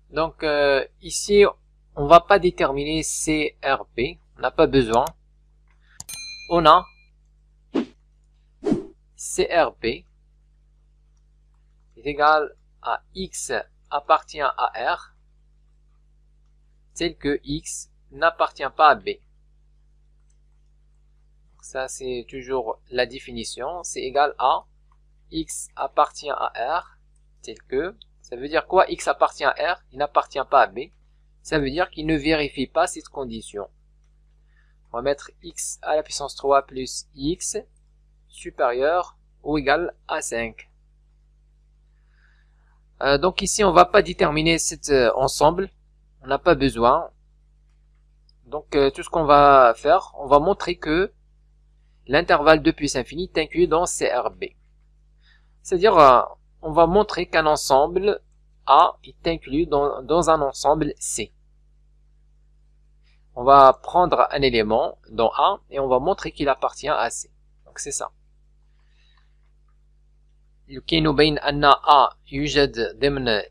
Donc euh, ici on va pas déterminer CRB, on n'a pas besoin Oh on a CRP est égal à X appartient à R tel que X n'appartient pas à B. Ça, c'est toujours la définition. C'est égal à X appartient à R tel que... Ça veut dire quoi X appartient à R, il n'appartient pas à B. Ça veut dire qu'il ne vérifie pas cette condition on va mettre x à la puissance 3 plus x supérieur ou égal à 5. Euh, donc ici, on ne va pas déterminer cet euh, ensemble. On n'a pas besoin. Donc euh, tout ce qu'on va faire, on va montrer que l'intervalle de puissance infinie est inclus dans CRB. C'est-à-dire, on va montrer qu'un ensemble A est inclus dans, dans un ensemble C on va prendre un élément dans A et on va montrer qu'il appartient à C. Donc c'est ça. لكي نبين أن A يوجد ضمن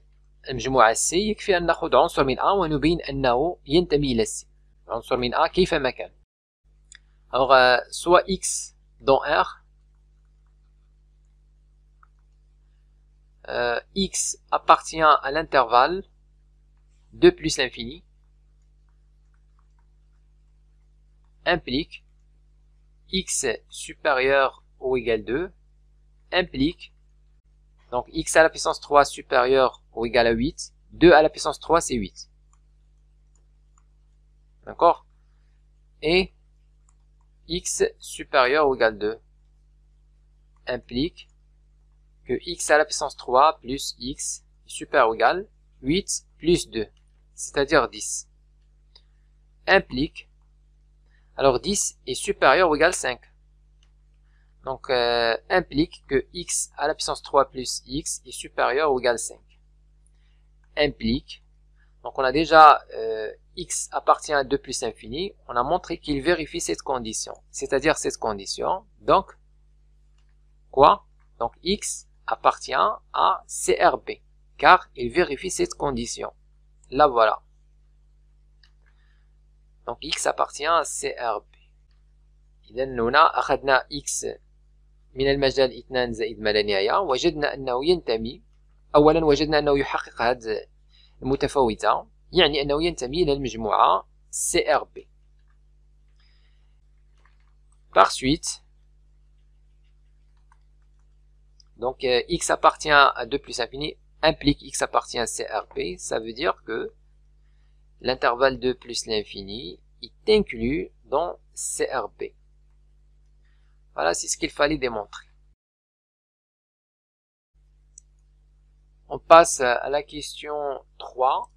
المجموعة C de prendre un عنصر min A ونبين qu'il appartient à C. عنصر min A كيف ما كان. Alors euh, soit X dans R Euh, x appartient à l'intervalle 2 plus l'infini. implique x supérieur ou égal 2 implique donc x à la puissance 3 supérieur ou égal à 8. 2 à la puissance 3, c'est 8. D'accord Et x supérieur ou égal 2 implique que x à la puissance 3 plus x supérieur ou égal 8 plus 2, c'est-à-dire 10, implique alors 10 est supérieur ou égal 5. Donc euh, implique que x à la puissance 3 plus x est supérieur ou égal 5. Implique, donc on a déjà euh, x appartient à 2 plus infini, on a montré qu'il vérifie cette condition, c'est-à-dire cette condition, donc quoi Donc x appartient à CRB, car il vérifie cette condition. Là voilà. Donc x appartient à CRB. on هنا أخذنا x من المجال 2 زائد ما لا نهاية وجدنا أنه ينتمي أولا وجدنا أنه يحقق هذه المتفاوتة يعني أنه ينتمي إلى المجموعة CRB. Par suite, donc euh, x appartient à 2 plus infini implique x appartient à CRB, ça veut dire que l'intervalle 2 plus l'infini est inclus dans CRB. Voilà, c'est ce qu'il fallait démontrer. On passe à la question 3.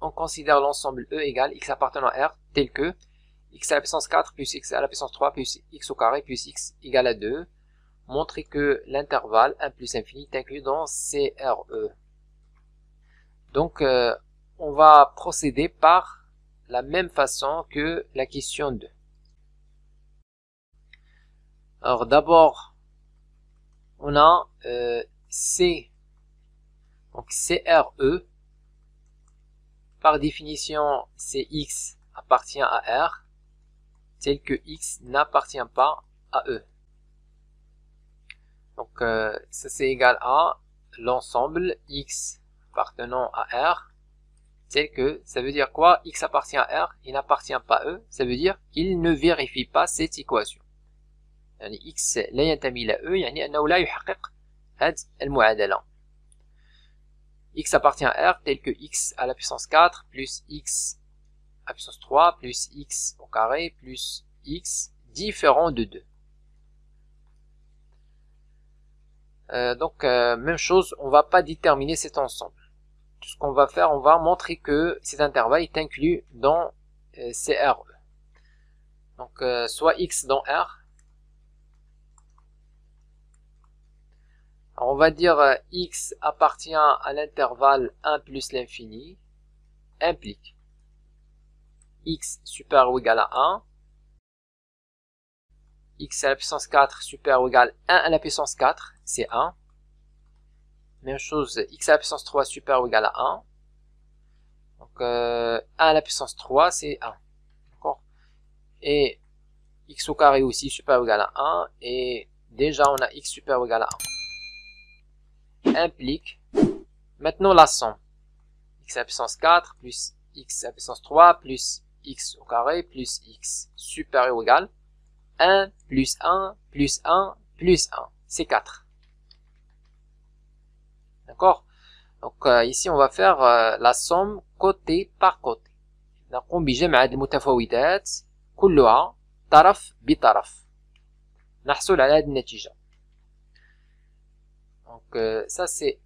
On considère l'ensemble E égale x appartenant à R tel que x à la puissance 4 plus x à la puissance 3 plus x au carré plus x égale à 2. Montrer que l'intervalle 1 plus l'infini est inclus dans CRE. Donc, euh, on va procéder par la même façon que la question 2. Alors d'abord, on a euh, C, donc CRE. Par définition, X appartient à R, tel que X n'appartient pas à E. Donc euh, ça c'est égal à l'ensemble X appartenant à R c'est que ça veut dire quoi x appartient à R, il n'appartient pas à E, ça veut dire qu'il ne vérifie pas cette équation. x E x appartient à R tel que x à la puissance 4 plus x à la puissance 3 plus x au carré plus x différent de 2. Euh, donc euh, même chose, on va pas déterminer cet ensemble ce qu'on va faire, on va montrer que cet intervalle est inclus dans euh, CRE. Donc, euh, soit X dans R. on va dire euh, X appartient à l'intervalle 1 plus l'infini implique X super ou égal à 1 X à la puissance 4 super ou égal à 1 à la puissance 4, c'est 1 même chose, x à la puissance 3 super supérieur ou égal à 1. Donc euh, 1 à la puissance 3, c'est 1. D'accord Et x au carré aussi supérieur ou égal à 1. Et déjà, on a x supérieur ou égal à 1. Implique maintenant la somme. x à la puissance 4 plus x à la puissance 3 plus x au carré plus x supérieur ou égal 1 plus 1 plus 1 plus 1. C'est 4. D'accord Donc euh, ici on va faire euh, la somme côté par côté. Donc on هذه المتفاوتات كلها طرف بطرف نحصل donc euh, ça c'est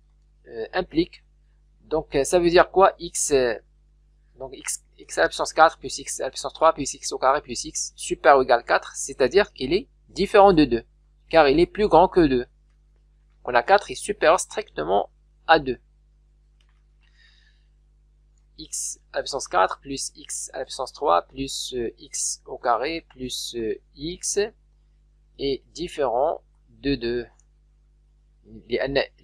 implique donc ça veut dire quoi x donc x x à 4 plus x à 3 plus x au carré plus x super ou égal 4 c'est à dire qu'il est différent de 2 car il est plus grand que 2 on a 4 est supérieur strictement à 2. x à la puissance 4 plus x à la puissance 3 plus euh, x au carré plus euh, x est différent de 2.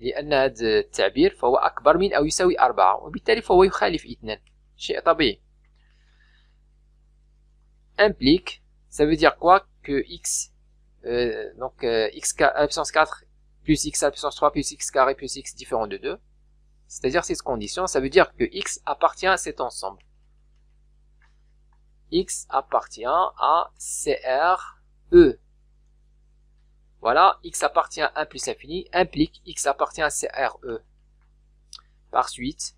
لأن هذا التعبير فهو أكبر من أو يساوي 4 وبالتالي فهو يخالف 2 implique ça veut dire quoi que x euh, donc x à la puissance 4 plus x à la puissance 3 plus x carré plus x différent de 2. C'est-à-dire cette condition, ça veut dire que x appartient à cet ensemble. x appartient à E. Voilà, x appartient à 1 plus l'infini implique x appartient à CRE. Par suite,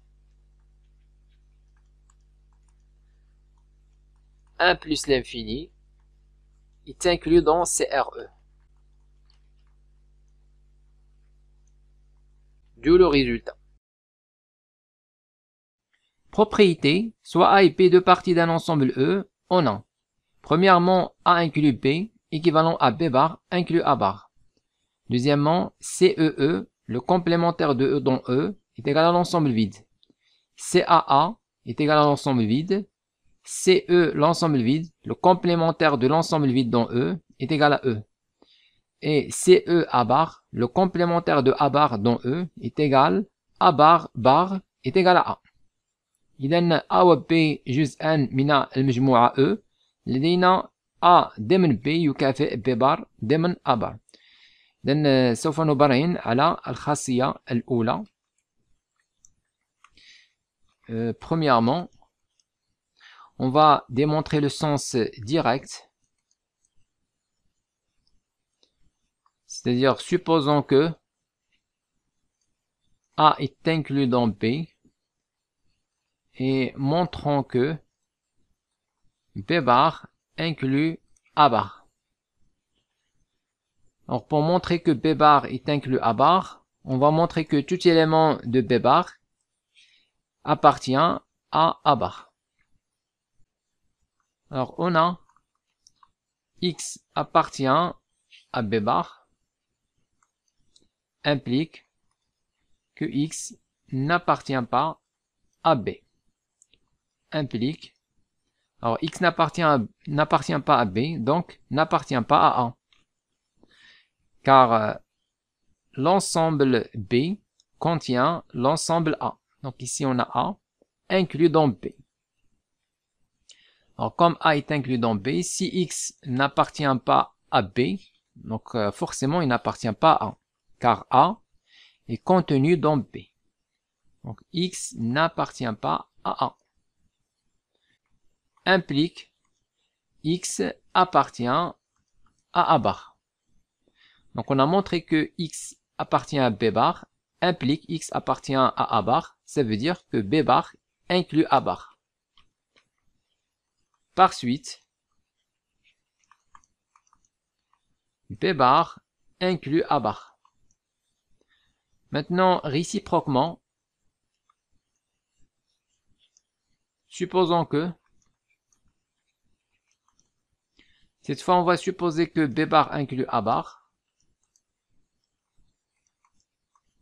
1 plus l'infini est inclus dans CRE. D'où le résultat. Propriété, soit A et P deux parties d'un ensemble E, on a Premièrement, A inclut P, équivalent à B bar, inclut A bar. Deuxièmement, CEE, e, le complémentaire de E dans E, est égal à l'ensemble vide. CAA est égal à l'ensemble vide. CE, l'ensemble vide, le complémentaire de l'ensemble vide dans E, est égal à E et CE a bar le complémentaire de A bar dans E est égal A bar bar est égal à A. y A و B جزءان من المجموعة E لدينا A ضمن B يكافئ B bar, ضمن A بار. إذا سوف نبرهن على الخاصية الأولى. premièrement, on va démontrer le sens direct C'est-à-dire, supposons que A est inclus dans B et montrons que B bar inclut A bar. Alors, pour montrer que B bar est inclus A bar, on va montrer que tout élément de B bar appartient à A bar. Alors, on a x appartient à B bar implique que X n'appartient pas à B. Implique. Alors X n'appartient pas à B, donc n'appartient pas à A. Car euh, l'ensemble B contient l'ensemble A. Donc ici on a A inclus dans B. Alors comme A est inclus dans B, si X n'appartient pas à B, donc euh, forcément il n'appartient pas à A car A est contenu dans B. Donc X n'appartient pas à A. Implique X appartient à A bar. Donc on a montré que X appartient à B bar implique X appartient à A bar, ça veut dire que B bar inclut A bar. Par suite, B bar inclut A bar. Maintenant, réciproquement, supposons que, cette fois on va supposer que B bar inclut A bar,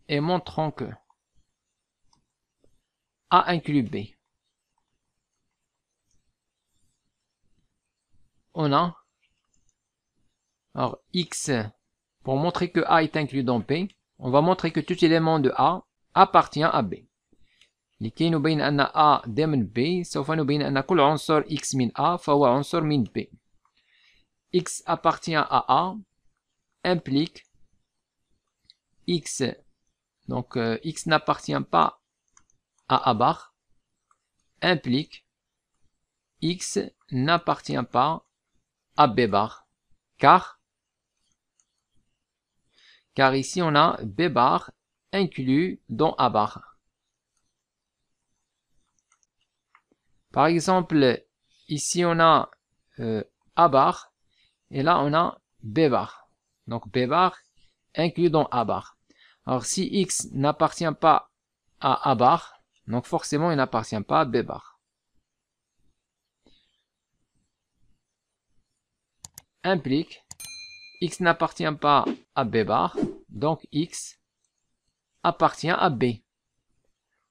et montrons que A inclut B. On a alors, X, pour montrer que A est inclus dans P, on va montrer que tout élément de A appartient à B. nous bien أن A nous B nous نبين أن X min A فهو sort min B. X appartient à A implique X donc euh, X n'appartient pas à A bar implique X n'appartient pas à B bar car car ici on a B bar inclus dans A bar. Par exemple, ici on a euh, A bar et là on a B bar. Donc B bar inclus dans A bar. Alors si X n'appartient pas à A bar, donc forcément il n'appartient pas à B bar. Implique X n'appartient pas à B bar, donc X appartient à B.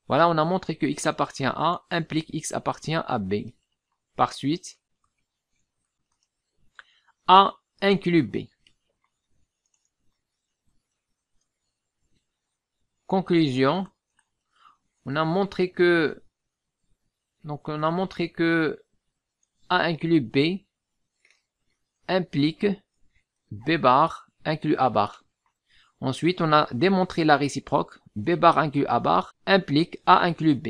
Voilà, on a montré que X appartient à implique X appartient à B. Par suite, A inclut B. Conclusion, on a montré que donc on a montré que A inclut B implique B bar inclut A bar. Ensuite, on a démontré la réciproque B bar inclut A bar implique A inclut B.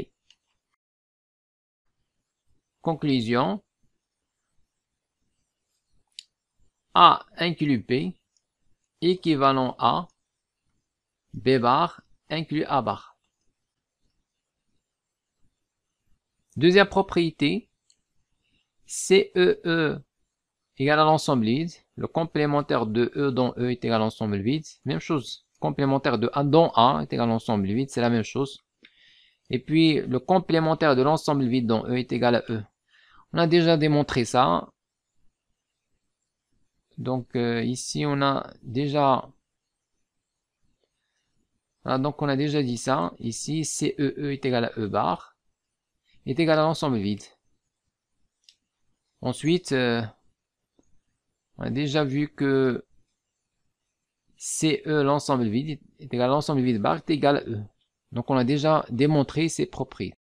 Conclusion. A inclut B équivalent à B bar inclut A bar. Deuxième propriété, CEE e égal à l'ensemble vide. Le complémentaire de E dans E est égal à l'ensemble vide. Même chose. Complémentaire de A dans A est égal à l'ensemble vide. C'est la même chose. Et puis, le complémentaire de l'ensemble vide dans E est égal à E. On a déjà démontré ça. Donc, euh, ici, on a déjà... donc, on a déjà dit ça. Ici, CEE e est égal à E bar. Est égal à l'ensemble vide. Ensuite... Euh, on a déjà vu que CE, l'ensemble vide, est égal à l'ensemble vide bar, est égal à E. Donc on a déjà démontré ses propriétés.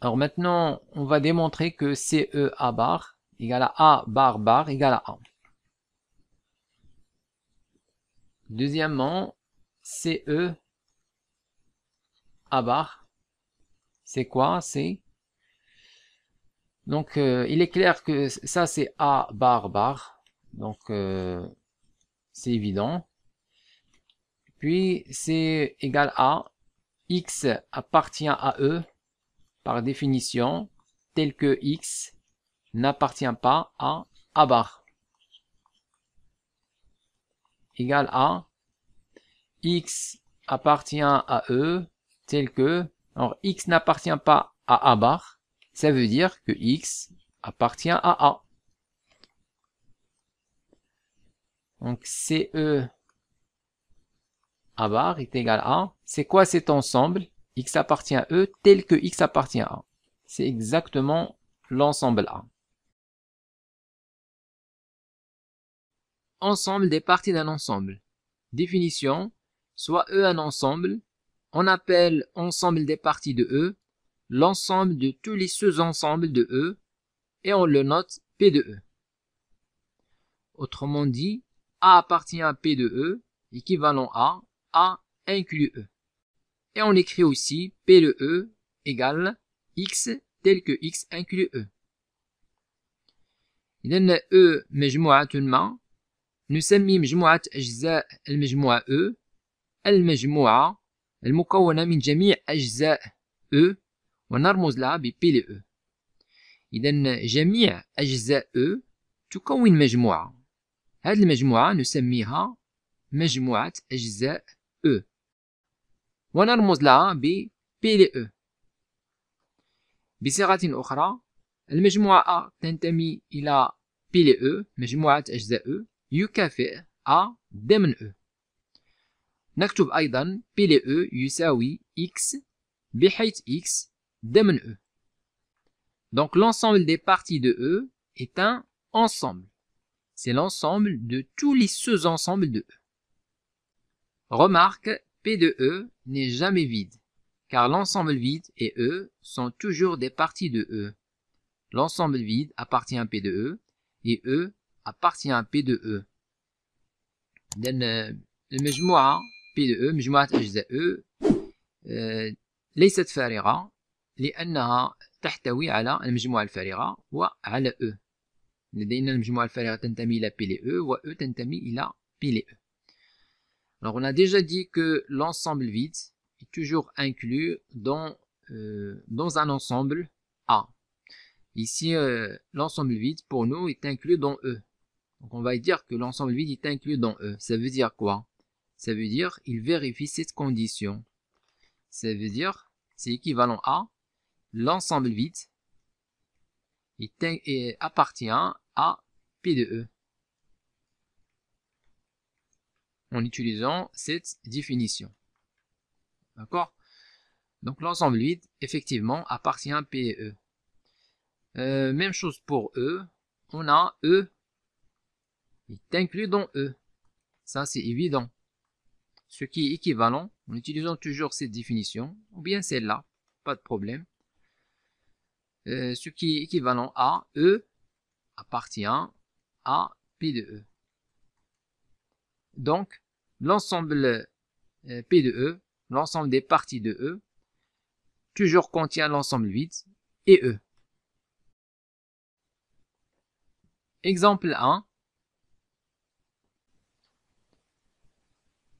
Alors maintenant, on va démontrer que CE A bar égal à A bar bar égal à A. Deuxièmement, CE A bar, c'est quoi C'est donc euh, il est clair que ça c'est A bar bar, donc euh, c'est évident. Puis c'est égal à x appartient à E par définition, tel que x n'appartient pas à A bar. Égal à x appartient à E tel que, alors x n'appartient pas à A bar, ça veut dire que X appartient à A. Donc CE A bar est égal à C'est quoi cet ensemble X appartient à E tel que X appartient à A. C'est exactement l'ensemble A. Ensemble des parties d'un ensemble. Définition, soit E un ensemble, on appelle ensemble des parties de E l'ensemble de tous les sous-ensembles de E et on le note P de E. Autrement dit, A appartient à P de E, équivalent à A inclut E. Et on écrit aussi P de E égale X tel que X inclut E. E مجموعة ما E المجموعة المكونة من جميع أجزاء E ونرمز لها ب PLE إذا جميع أجزاء E تكون مجموعة هذه المجموعة نسميها مجموعة أجزاء E ونرمز لها ب PLE بصيغة أخرى المجموعة A تنتمي إلى P PLE مجموعة أجزاء E يكافئ e, A ضمن E نكتب أيضا P PLE يساوي X بحيث X E. Donc l'ensemble des parties de E est un ensemble. C'est l'ensemble de tous les sous-ensembles de E. Remarque, P de E n'est jamais vide, car l'ensemble vide et E sont toujours des parties de E. L'ensemble vide appartient à P de E et E appartient à P de E. Euh, P de E, e euh, لأنها تحتوي E P E E Alors e. on a déjà dit que l'ensemble vide est toujours inclus dans, euh, dans un ensemble A. Ici, euh, l'ensemble vide pour nous est inclus dans E. Donc on va dire que l'ensemble vide est inclus dans E. Ça veut dire quoi Ça veut dire qu'il vérifie cette condition. Ça veut dire c'est équivalent à l'ensemble vide et appartient à P de E en utilisant cette définition. D'accord Donc l'ensemble vide, effectivement, appartient à P E. Euh, même chose pour E. On a E. Il est inclus dans E. Ça, c'est évident. Ce qui est équivalent, en utilisant toujours cette définition, ou bien celle-là, pas de problème. Euh, ce qui est équivalent à E appartient à P de E. Donc, l'ensemble euh, P de E, l'ensemble des parties de E, toujours contient l'ensemble 8 et E. Exemple 1.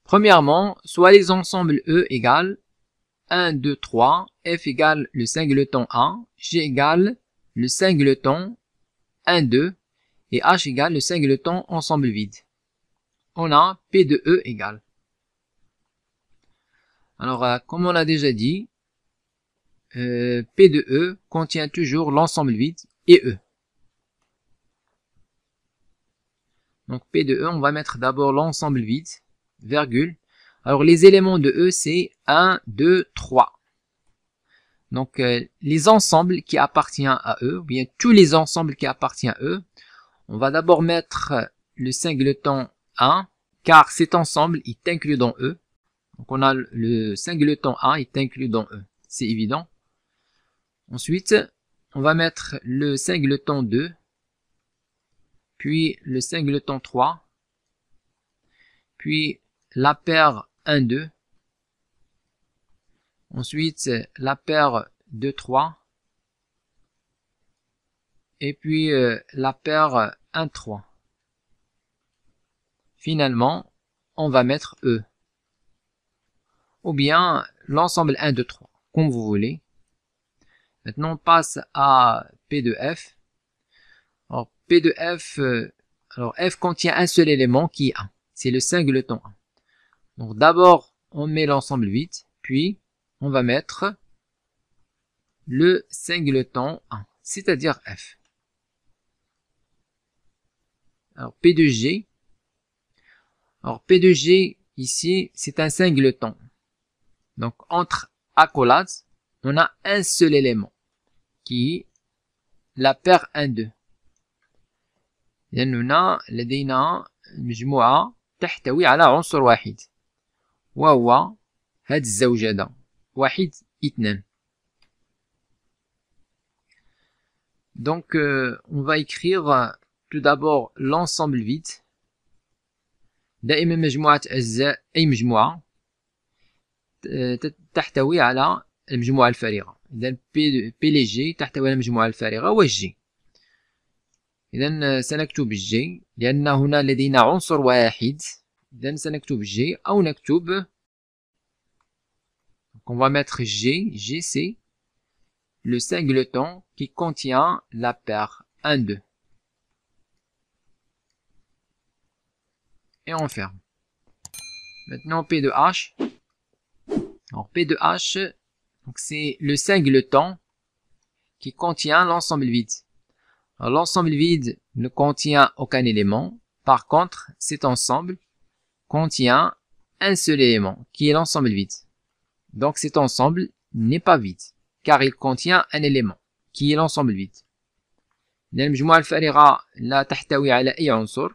Premièrement, soit les ensembles E égales, 1, 2, 3, f égale le singleton A, g égale le singleton 1, 2, et h égale le singleton ensemble vide. On a P de E égale. Alors, euh, comme on l'a déjà dit, euh, P de E contient toujours l'ensemble vide et E. Donc P de E, on va mettre d'abord l'ensemble vide, virgule, alors les éléments de E, c'est 1, 2, 3. Donc euh, les ensembles qui appartiennent à E, ou bien tous les ensembles qui appartiennent à E, on va d'abord mettre le singleton 1, car cet ensemble est inclus dans E. Donc on a le singleton 1 est inclus dans E, c'est évident. Ensuite, on va mettre le singleton 2, puis le singleton 3, puis la paire 1, 2. Ensuite, la paire 2, 3. Et puis euh, la paire 1, 3. Finalement, on va mettre E. Ou bien l'ensemble 1, 2, 3, comme vous voulez. Maintenant, on passe à P de F. Alors, P de F, euh, alors F contient un seul élément qui est 1. C'est le singleton 1. Donc d'abord, on met l'ensemble 8, puis on va mettre le singleton 1, c'est-à-dire F. Alors P2G, alors P2G ici, c'est un singleton. Donc entre accolades, on a un seul élément qui est la paire 1-2. لأننا لدينا مجموعة تحتوي على عنصر واحد وهو هاد الزوج هذا واحد اثنان دونك اون فا va تو دابور لونسومبل l'ensemble دائما مجموعة أجزاء أي مجموعة تحتوي على المجموعة الفارغة. إذا بي لي جي تحتوي على المجموعة الفارغة و جي إذا سنكتب جي لأن هنا لدينا عنصر واحد G donc on va mettre G, GC, le singleton qui contient la paire 1, 2. Et on ferme. Maintenant P de H. Alors P de H, c'est le singleton qui contient l'ensemble vide. L'ensemble vide ne contient aucun élément. Par contre, cet ensemble contient un seul élément, qui est l'ensemble vide. Donc cet ensemble n'est pas vide, car il contient un élément, qui est l'ensemble vide. المجموعة الفارغة لا تحتوي على أي عنصر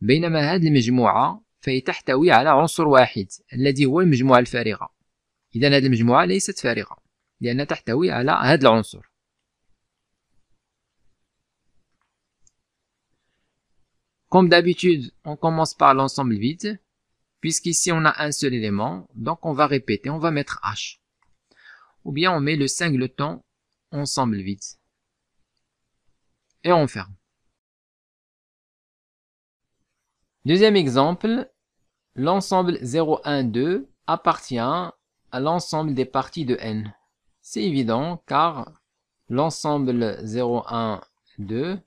بينما هذه المجموعة فهي تحتوي على عنصر واحد الذي هو المجموعة الفارغة إذا هذه المجموعة ليست فارغة لأنها تحتوي على هذا العنصر Comme d'habitude, on commence par l'ensemble vide puisqu'ici on a un seul élément, donc on va répéter, on va mettre H. Ou bien on met le singleton ensemble vite. Et on ferme. Deuxième exemple, l'ensemble 0, 1, 2 appartient à l'ensemble des parties de n. C'est évident car l'ensemble 0, 1, 2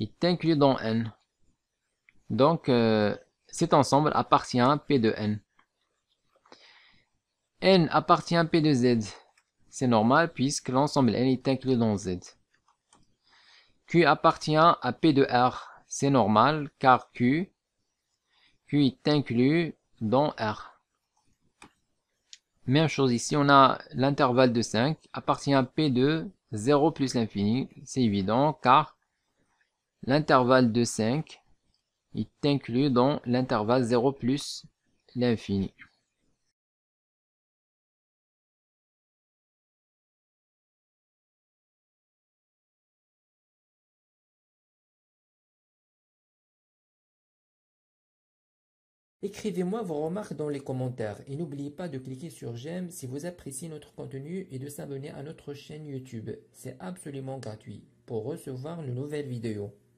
est inclus dans n. Donc, euh, cet ensemble appartient à P de n. n appartient à P de z. C'est normal puisque l'ensemble n est inclus dans z. q appartient à P de r. C'est normal car q, est inclus dans r. Même chose ici, on a l'intervalle de 5 appartient à P de 0 plus l'infini. C'est évident car l'intervalle de 5 est inclus dans l'intervalle 0 plus l'infini. Écrivez-moi vos remarques dans les commentaires et n'oubliez pas de cliquer sur j'aime si vous appréciez notre contenu et de s'abonner à notre chaîne YouTube. C'est absolument gratuit pour recevoir nos nouvelles vidéos.